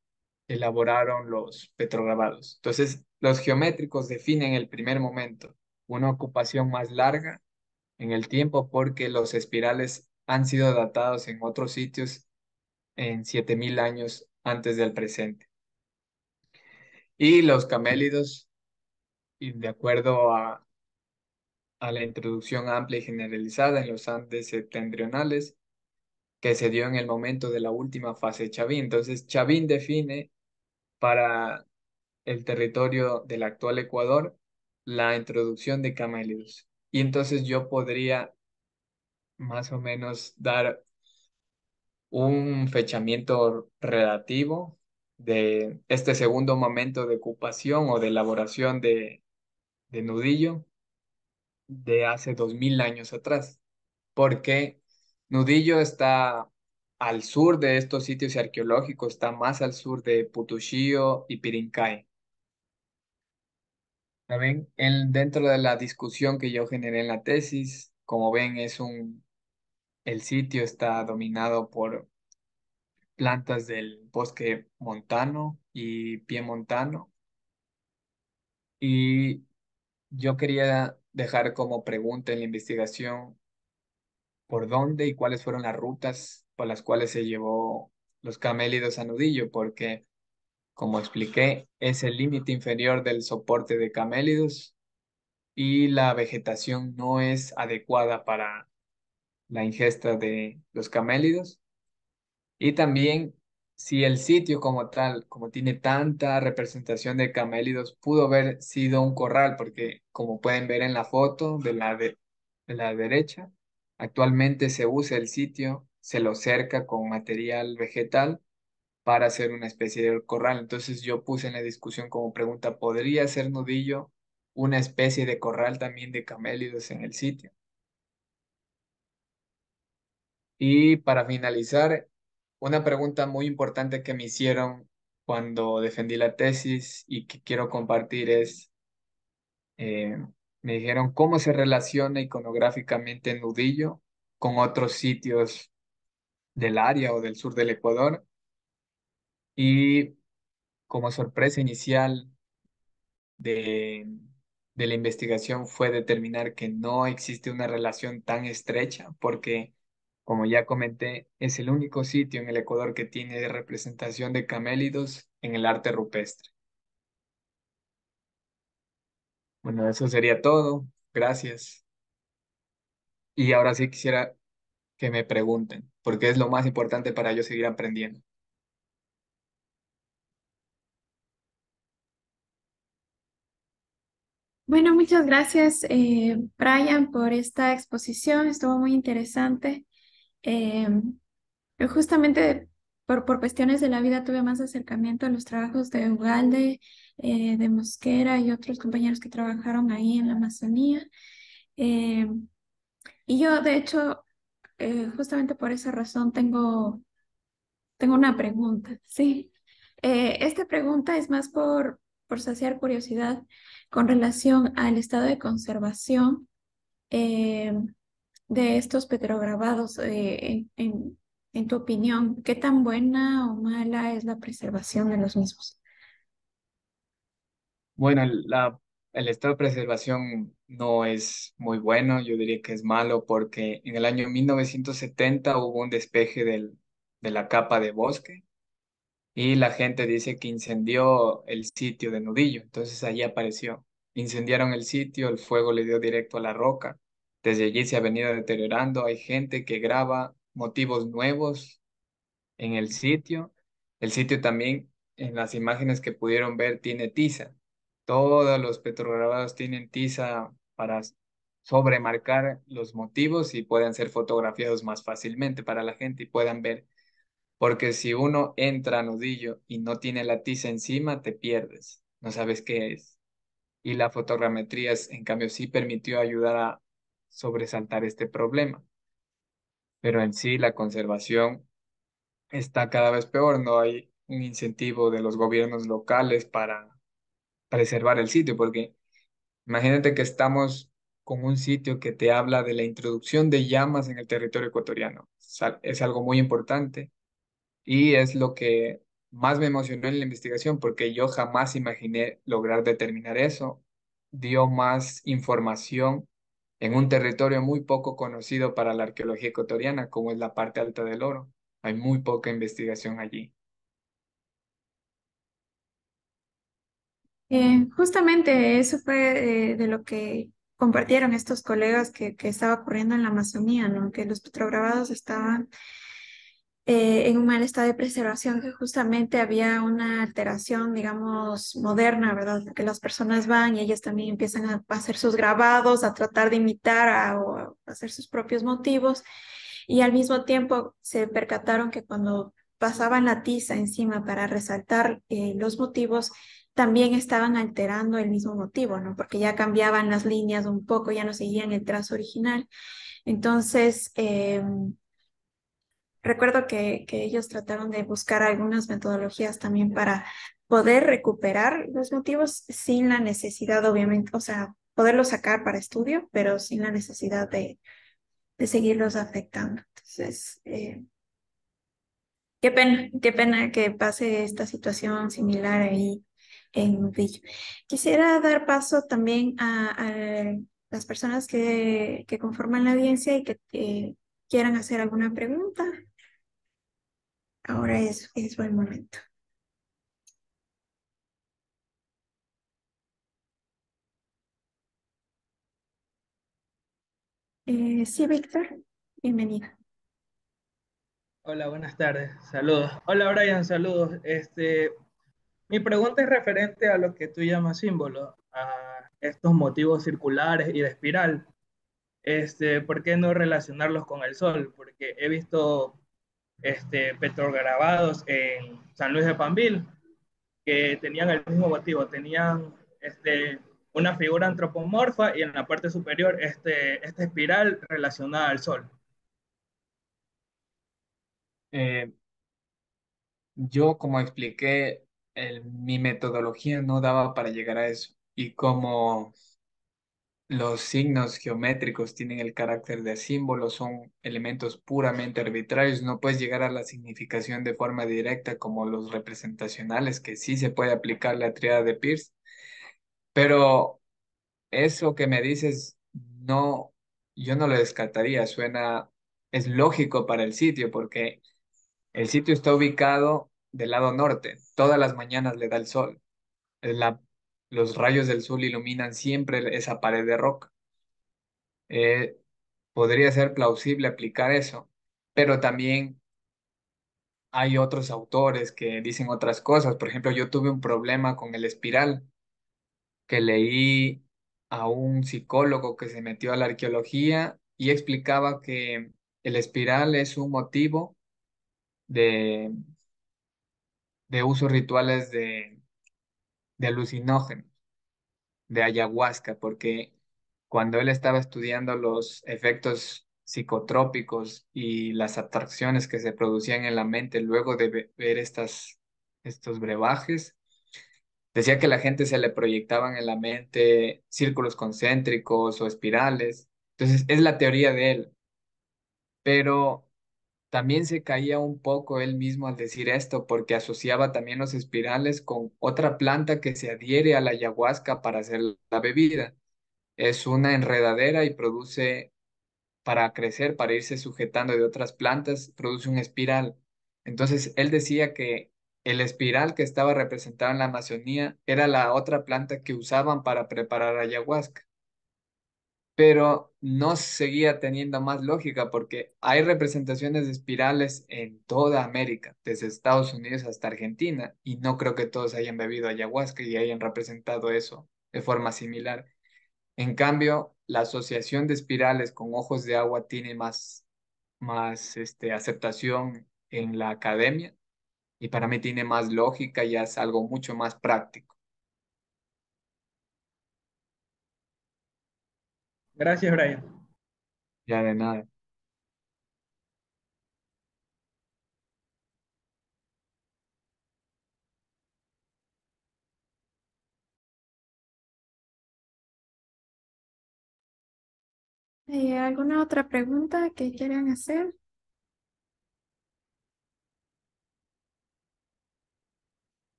elaboraron los petrograbados. Entonces, los geométricos definen el primer momento, una ocupación más larga en el tiempo porque los espirales han sido datados en otros sitios en 7000 años antes del presente. Y los camélidos, y de acuerdo a a la introducción amplia y generalizada en los Andes septentrionales que se dio en el momento de la última fase de Chavín. Entonces, Chavín define para el territorio del actual Ecuador la introducción de camélidos. Y entonces yo podría más o menos dar un fechamiento relativo de este segundo momento de ocupación o de elaboración de, de Nudillo de hace dos mil años atrás, porque Nudillo está al sur de estos sitios arqueológicos, está más al sur de Putushio y Pirincay. dentro de la discusión que yo generé en la tesis, como ven, es un, el sitio está dominado por plantas del bosque montano y pie montano. Y yo quería dejar como pregunta en la investigación por dónde y cuáles fueron las rutas por las cuales se llevó los camélidos a nudillo, porque, como expliqué, es el límite inferior del soporte de camélidos y la vegetación no es adecuada para la ingesta de los camélidos. Y también si el sitio como tal, como tiene tanta representación de camélidos, pudo haber sido un corral, porque como pueden ver en la foto de la, de, la derecha, actualmente se usa el sitio, se lo cerca con material vegetal para hacer una especie de corral. Entonces yo puse en la discusión como pregunta, ¿podría ser nudillo una especie de corral también de camélidos en el sitio? Y para finalizar, una pregunta muy importante que me hicieron cuando defendí la tesis y que quiero compartir es, eh, me dijeron cómo se relaciona iconográficamente Nudillo con otros sitios del área o del sur del Ecuador. Y como sorpresa inicial de, de la investigación fue determinar que no existe una relación tan estrecha porque como ya comenté, es el único sitio en el Ecuador que tiene representación de camélidos en el arte rupestre. Bueno, eso sería todo. Gracias. Y ahora sí quisiera que me pregunten, porque es lo más importante para yo seguir aprendiendo. Bueno, muchas gracias, eh, Brian, por esta exposición. Estuvo muy interesante. Em, justamente por, por, cuestiones de la vida tuve más acercamiento a los trabajos de Ugalde, eh, de Mosquera y otros compañeros que trabajaron ahí en la Amazonía. Em, y yo, de hecho, eh, justamente por esa razón tengo, tengo una pregunta, ¿sí? Eh, esta pregunta es más por, por saciar curiosidad con relación al estado de conservación em, de estos petrograbados, eh, en, tu opinión, ¿qué tan buena o mala es la preservación de los mismos? Bueno, la, el estado de preservación no es muy bueno, yo diría que es malo porque en el año 1970 hubo un despeje del, de la capa de bosque y la gente dice que incendió el sitio de Nudillo, entonces allí apareció. Incendiaron el sitio, el fuego le dio directo a la roca desde allí se ha venido deteriorando, hay gente que graba motivos nuevos en el sitio. El sitio también, en las imágenes que pudieron ver, tiene tiza. Todos los petrograbados tienen tiza para sobremarcar los motivos y pueden ser fotografiados más fácilmente para la gente y puedan ver. Porque si uno entra a nudillo y no tiene la tiza encima, te pierdes, no sabes qué es. Y la fotogrametría, en cambio, sí permitió ayudar a, sobresaltar este problema. Pero en sí la conservación está cada vez peor, no hay un incentivo de los gobiernos locales para preservar el sitio, porque imagínate que estamos con un sitio que te habla de la introducción de llamas en el territorio ecuatoriano. Es algo muy importante y es lo que más me emocionó en la investigación porque yo jamás imaginé lograr determinar eso. Dio más información en un territorio muy poco conocido para la arqueología ecuatoriana, como es la parte alta del oro. Hay muy poca investigación allí. Eh, justamente eso fue eh, de lo que compartieron estos colegas que, estaba ocurriendo en la Amazonía, que los petrograbados estaban eh, en un mal estado de preservación, que justamente había una alteración, digamos, moderna, ¿verdad? Que las personas van y ellas también empiezan a hacer sus grabados, a tratar de imitar a, o a hacer sus propios motivos. Y al mismo tiempo se percataron que cuando pasaban la tiza encima para resaltar eh, los motivos, también estaban alterando el mismo motivo, ¿no? Porque ya cambiaban las líneas un poco, ya no seguían el trazo original. Entonces, em, Recuerdo que, ellos trataron de buscar algunas metodologías también para poder recuperar los motivos sin la necesidad, obviamente, o sea, poderlos sacar para estudio, pero sin la necesidad de, seguirlos afectando. Entonces, eh, qué pena, qué pena que pase esta situación similar ahí en Udillo. Quisiera dar paso también a, las personas que, que, conforman la audiencia y que eh, quieran hacer alguna pregunta Ahora es, es buen momento. Eh, sí, Víctor, bienvenido. Hola, buenas tardes, saludos. Hola, Brian, saludos. Este, mi pregunta es referente a lo que tú llamas símbolo, a estos motivos circulares y de espiral. Este, ¿Por qué no relacionarlos con el sol? Porque he visto este, petrograbados en San Luis de Panville, que tenían el mismo motivo, tenían este, una figura antropomorfa y en la parte superior este, esta espiral relacionada al sol. Eh, yo, como expliqué, mi metodología no daba para llegar a eso. Y como los signos geométricos tienen el carácter de símbolos, son elementos puramente arbitrarios, no puedes llegar a la significación de forma directa como los representacionales, que sí se puede aplicar la triada de Peirce, pero eso que me dices, no, yo no lo descartaría, suena, es lógico para el sitio, porque el sitio está ubicado del lado norte, todas las mañanas le da el sol, la los rayos del sol iluminan siempre esa pared de roca. Eh, podría ser plausible aplicar eso, pero también hay otros autores que dicen otras cosas. Por ejemplo, yo tuve un problema con el espiral, que leí a un psicólogo que se metió a la arqueología y explicaba que el espiral es un motivo de, de usos rituales de, de alucinógeno, de ayahuasca, porque cuando él estaba estudiando los efectos psicotrópicos y las atracciones que se producían en la mente luego de ver estas, estos brebajes, decía que la gente se le proyectaban en la mente círculos concéntricos o espirales. Entonces, es la teoría de él. Pero también se caía un poco él mismo al decir esto porque asociaba también los espirales con otra planta que se adhiere a la ayahuasca para hacer la bebida. Es una enredadera y produce, para crecer, para irse sujetando de otras plantas, produce un espiral. Entonces él decía que el espiral que estaba representado en la Amazonía era la otra planta que usaban para preparar ayahuasca pero no seguía teniendo más lógica porque hay representaciones de espirales en toda América, desde Estados Unidos hasta Argentina, y no creo que todos hayan bebido ayahuasca y hayan representado eso de forma similar. En cambio, la asociación de espirales con ojos de agua tiene más, más este, aceptación en la academia y para mí tiene más lógica y es algo mucho más práctico. Gracias, Brian. Ya de nada. Eh, ¿alguna otra pregunta que quieran hacer?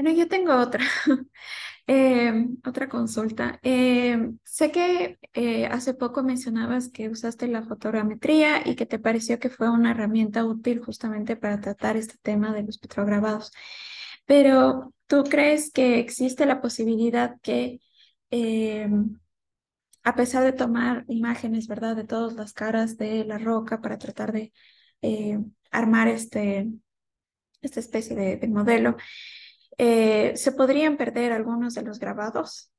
Bueno, yo tengo otra, [laughs] em, otra consulta. Em, sé que eh, hace poco mencionabas que usaste la fotogrametría y que te pareció que fue una herramienta útil justamente para tratar este tema de los petrograbados. Pero, ¿tú crees que existe la posibilidad que, em, a pesar de tomar imágenes, ¿verdad?, de todas las caras de la roca para tratar de armar este, esta especie de modelo, eh, se podrían perder algunos de los grabados.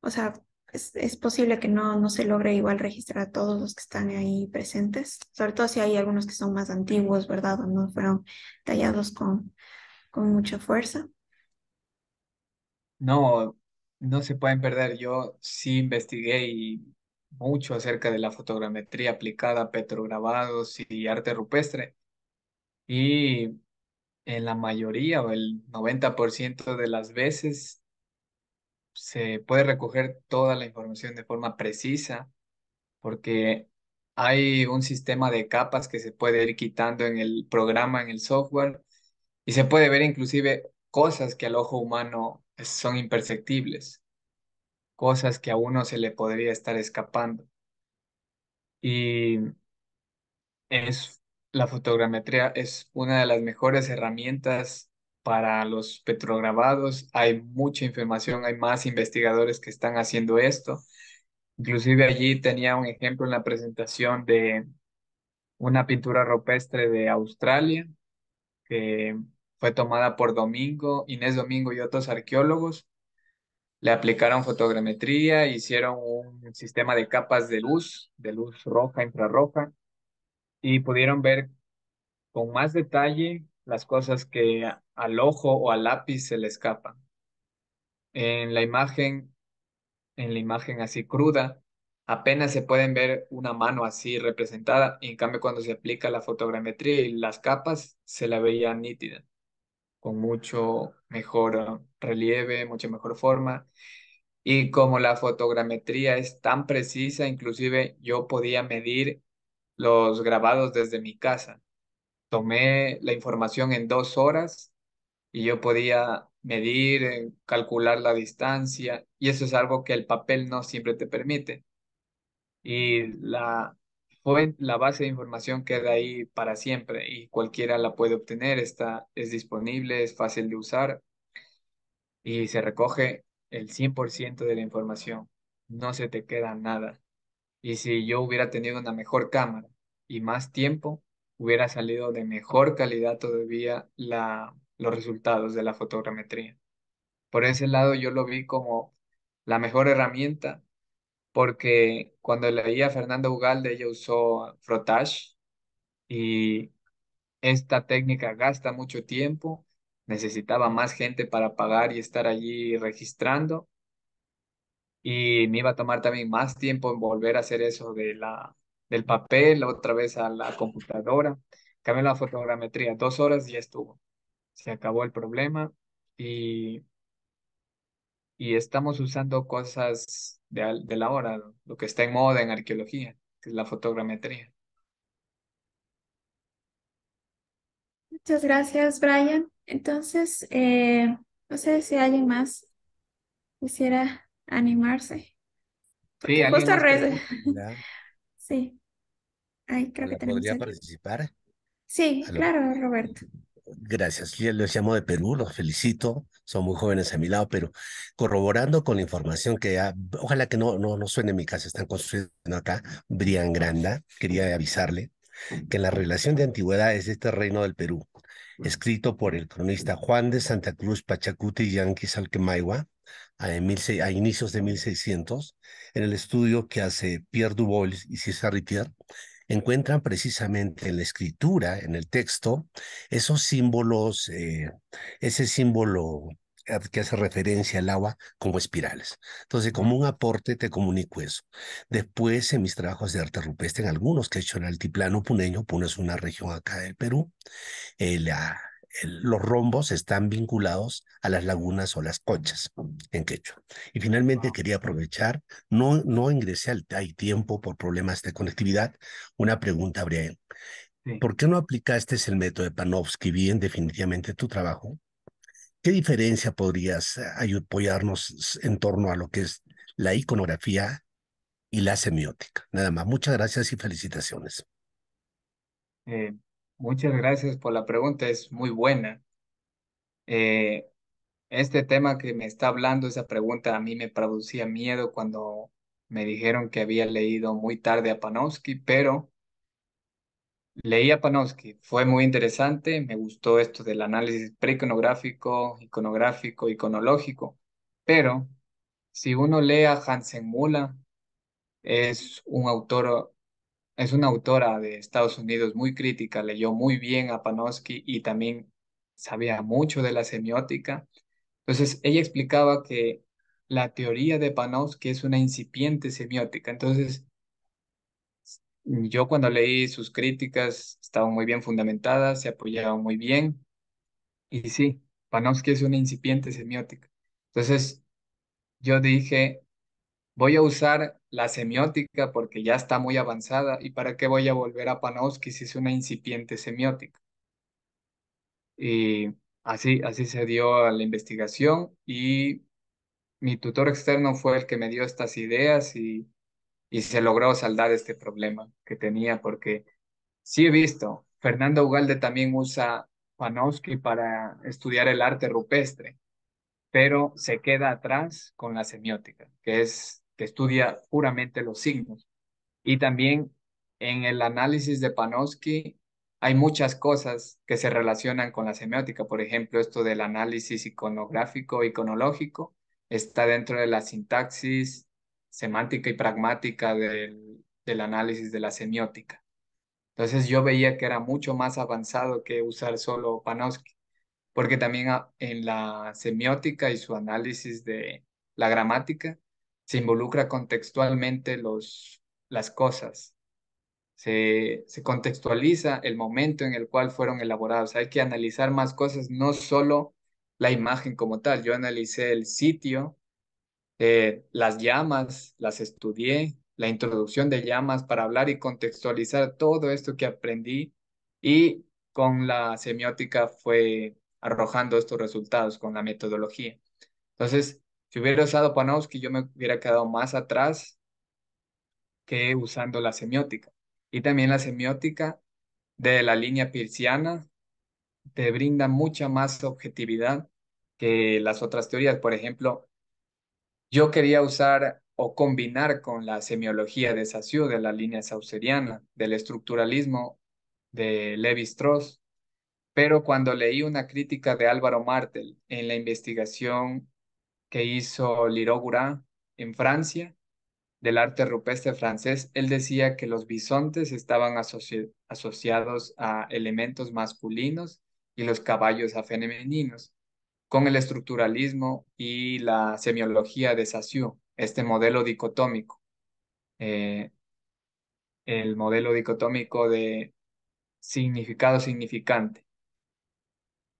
O sea, es, posible que no, no se logre igual registrar a todos los que están ahí presentes, sobre todo si hay algunos que son más antiguos, ¿verdad? O no fueron tallados con, con mucha fuerza. No, no se pueden perder. Yo sí investigué mucho acerca de la fotogrametría aplicada, a petrograbados y arte rupestre. Y en la mayoría o el 90% de las veces se puede recoger toda la información de forma precisa porque hay un sistema de capas que se puede ir quitando en el programa, en el software y se puede ver inclusive cosas que al ojo humano son imperceptibles, cosas que a uno se le podría estar escapando. Y es la fotogrametría es una de las mejores herramientas para los petrograbados. Hay mucha información, hay más investigadores que están haciendo esto. Inclusive allí tenía un ejemplo en la presentación de una pintura rupestre de Australia que fue tomada por Domingo, Inés Domingo y otros arqueólogos. Le aplicaron fotogrametría, hicieron un sistema de capas de luz, de luz roja, infrarroja, y pudieron ver con más detalle las cosas que al ojo o al lápiz se le escapan. En la imagen, en la imagen así cruda, apenas se pueden ver una mano así representada, en cambio cuando se aplica la fotogrametría y las capas, se la veía nítida, con mucho mejor relieve, mucha mejor forma. Y como la fotogrametría es tan precisa, inclusive yo podía medir los grabados desde mi casa. Tomé la información en dos horas y yo podía medir, eh, calcular la distancia y eso es algo que el papel no siempre te permite. Y la, la base de información queda ahí para siempre y cualquiera la puede obtener, está, es disponible, es fácil de usar y se recoge el 100% de la información, no se te queda nada. Y si yo hubiera tenido una mejor cámara y más tiempo, hubiera salido de mejor calidad todavía la, los resultados de la fotogrametría. Por ese lado yo lo vi como la mejor herramienta porque cuando leía a Fernando Ugalde ella usó frotage y esta técnica gasta mucho tiempo, necesitaba más gente para pagar y estar allí registrando y me iba a tomar también más tiempo en volver a hacer eso de la, del papel otra vez a la computadora. Cambié la fotogrametría, dos horas y ya estuvo. Se acabó el problema y, y estamos usando cosas de, de la hora, lo que está en moda en arqueología, que es la fotogrametría. Muchas gracias, Brian. Entonces, eh, no sé si alguien más quisiera animarse. Sí, justo [laughs] sí. creo que ¿Podría participar? Sí, claro, Roberto. Gracias, yo les llamo de Perú, los felicito, son muy jóvenes a mi lado, pero corroborando con la información que, ya ojalá que no, no, no suene en mi casa, están construyendo acá, Brian Granda, quería avisarle que la relación de Antigüedad de este reino del Perú, escrito por el cronista Juan de Santa Cruz Pachacuti Yanquis Alquemaigua, a, inicios de 1600, en el estudio que hace Pierre Dubois y César Ritier, encuentran precisamente en la escritura, en el texto, esos símbolos, eh, ese símbolo que hace referencia al agua como espirales. Entonces, como un aporte te comunico eso. Después, en mis trabajos de arte rupestre, en algunos que he hecho en el altiplano puneño, Puno es una región acá del Perú, eh, la, los rombos están vinculados a las lagunas o las conchas en quechua. Y finalmente quería aprovechar, no, ingresé al hay tiempo por problemas de conectividad, una pregunta, Brian. ¿Por qué no aplicaste el método de Panofsky bien definitivamente tu trabajo? ¿Qué diferencia podrías eh, apoyarnos en torno a lo que es la iconografía y la semiótica? Nada más. Muchas gracias y felicitaciones. Eh, Muchas gracias por la pregunta, es muy buena. Eh, este tema que me está hablando, esa pregunta a mí me producía miedo cuando me dijeron que había leído muy tarde a Panofsky, pero leí a Panofsky, fue muy interesante, me gustó esto del análisis preiconográfico, iconográfico, iconológico, pero si uno lee a Hansen Mula, es un autor es una autora de Estados Unidos muy crítica, leyó muy bien a Panofsky y también sabía mucho de la semiótica. Entonces, ella explicaba que la teoría de Panofsky es una incipiente semiótica. Entonces, yo cuando leí sus críticas estaban muy bien fundamentadas, se apoyaban muy bien. Y sí, Panofsky es una incipiente semiótica. Entonces, yo dije, voy a usar la semiótica porque ya está muy avanzada y para qué voy a volver a Panofsky si es una incipiente semiótica. Y así, así se dio a la investigación y mi tutor externo fue el que me dio estas ideas y, y se logró saldar este problema que tenía porque sí he visto, Fernando Ugalde también usa Panofsky para estudiar el arte rupestre, pero se queda atrás con la semiótica, que es que estudia puramente los signos. Y también en el análisis de Panofsky hay muchas cosas que se relacionan con la semiótica. Por ejemplo, esto del análisis iconográfico, iconológico, está dentro de la sintaxis semántica y pragmática del, del análisis de la semiótica. Entonces yo veía que era mucho más avanzado que usar solo Panofsky, porque también ah, en la semiótica y su análisis de la gramática se involucra contextualmente los, las cosas, se, contextualiza el momento en el cual fueron elaborados. Hay que analizar más cosas, no solo la imagen como tal. Yo analicé el sitio, eh, las llamas, las estudié, la introducción de llamas para hablar y contextualizar todo esto que aprendí y con la semiótica fue arrojando estos resultados con la metodología. Entonces, si hubiera usado Panofsky, yo me hubiera quedado más atrás que usando la semiótica. Y también la semiótica de la línea pirciana te brinda mucha más objetividad que las otras teorías. Por ejemplo, yo quería usar o combinar con la semiología de Saussure, de la línea sausseriana, del estructuralismo de Levi-Strauss, pero cuando leí una crítica de Álvaro Martel en la investigación que hizo Lirogura en Francia, del arte rupestre francés, él decía que los bisontes estaban asociados a elementos masculinos y los caballos a femeninos. Con el estructuralismo y la semiología de Saussure, este modelo dicotómico, eh, el modelo dicotómico de significado significante.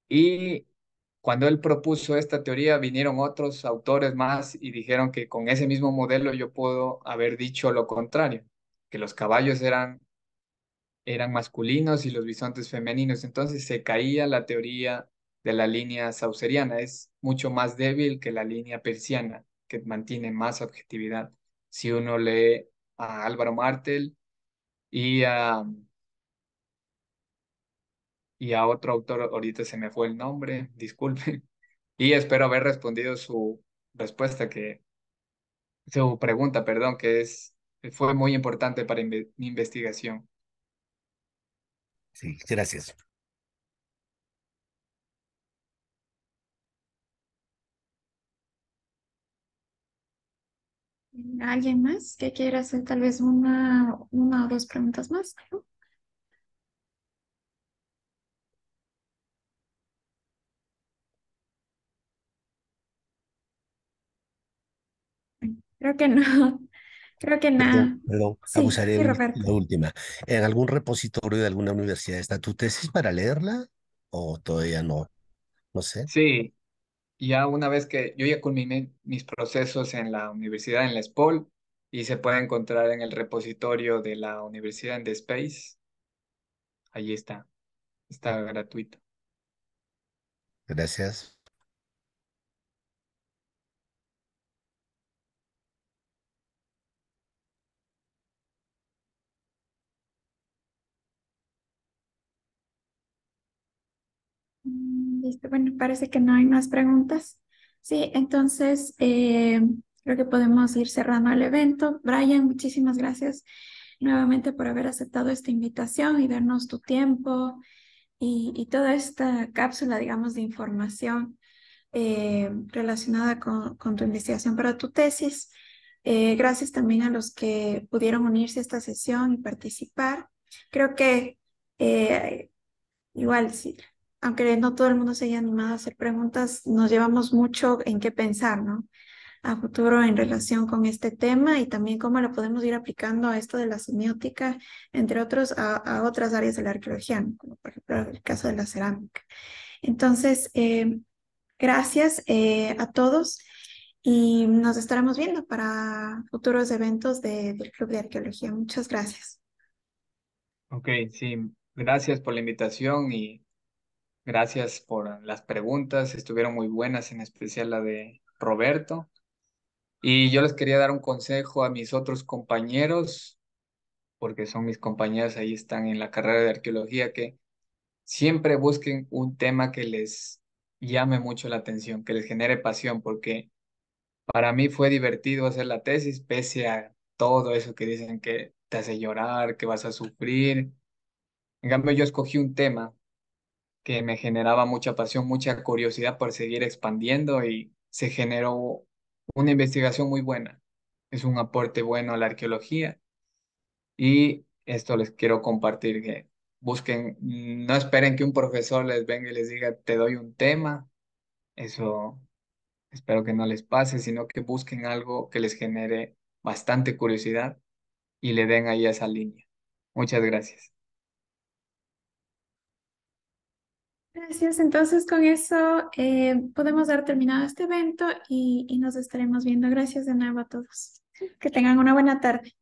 Y cuando él propuso esta teoría, vinieron otros autores más y dijeron que con ese mismo modelo yo puedo haber dicho lo contrario, que los caballos eran, eran masculinos y los bisontes femeninos. Entonces se caía la teoría de la línea sauceriana. Es mucho más débil que la línea persiana, que mantiene más objetividad. Si uno lee a Álvaro Martel y a y a otro autor, ahorita se me fue el nombre, disculpen, [laughs] y espero haber respondido su respuesta que, su pregunta, perdón, que es, fue muy importante para mi investigación. Sí, gracias. ¿Alguien más que quiera hacer tal vez una, una o dos preguntas más? ¿no? Creo que no. [laughs] Creo que nada. sí, la última. ¿En algún repositorio de alguna universidad está tu tesis para leerla? ¿O todavía no? No sé. Sí, ya una vez que yo ya culminé mis procesos en la universidad, en la SPOL, y se puede encontrar en el repositorio de la universidad en The Space. ahí está. Está gratuito. Gracias. bueno, parece que no hay más preguntas. Sí, entonces eh, creo que podemos ir cerrando el evento. Brian, muchísimas gracias nuevamente por haber aceptado esta invitación y darnos tu tiempo y, toda esta cápsula, digamos, de información eh, relacionada con, tu investigación para tu tesis. Eh, gracias también a los que pudieron unirse a esta sesión y participar. Creo que igual, sí aunque no todo el mundo se haya animado a hacer preguntas, nos llevamos mucho en qué pensar, ¿no? A futuro en relación con este tema y también cómo lo podemos ir aplicando a esto de la semiótica, entre otros, a, otras áreas de la arqueología, como por ejemplo el caso de la cerámica. Entonces, eh, gracias eh, a todos y nos estaremos viendo para futuros eventos del Club de Arqueología. Muchas gracias. Ok, sí, gracias por la invitación y Gracias por las preguntas, estuvieron muy buenas, en especial la de Roberto. Y yo les quería dar un consejo a mis otros compañeros, porque son mis compañeros, ahí están en la carrera de arqueología, que siempre busquen un tema que les llame mucho la atención, que les genere pasión, porque para mí fue divertido hacer la tesis, pese a todo eso que dicen que te hace llorar, que vas a sufrir. En cambio, yo escogí un tema que me generaba mucha pasión, mucha curiosidad por seguir expandiendo y se generó una investigación muy buena. Es un aporte bueno a la arqueología y esto les quiero compartir que busquen, no esperen que un profesor les venga y les diga, te doy un tema, eso espero que no les pase, sino que busquen algo que les genere bastante curiosidad y le den ahí esa línea. Muchas gracias. Gracias. Entonces, con eso eh, podemos dar terminado este evento y, y nos estaremos viendo. Gracias de nuevo a todos. Que tengan una buena tarde.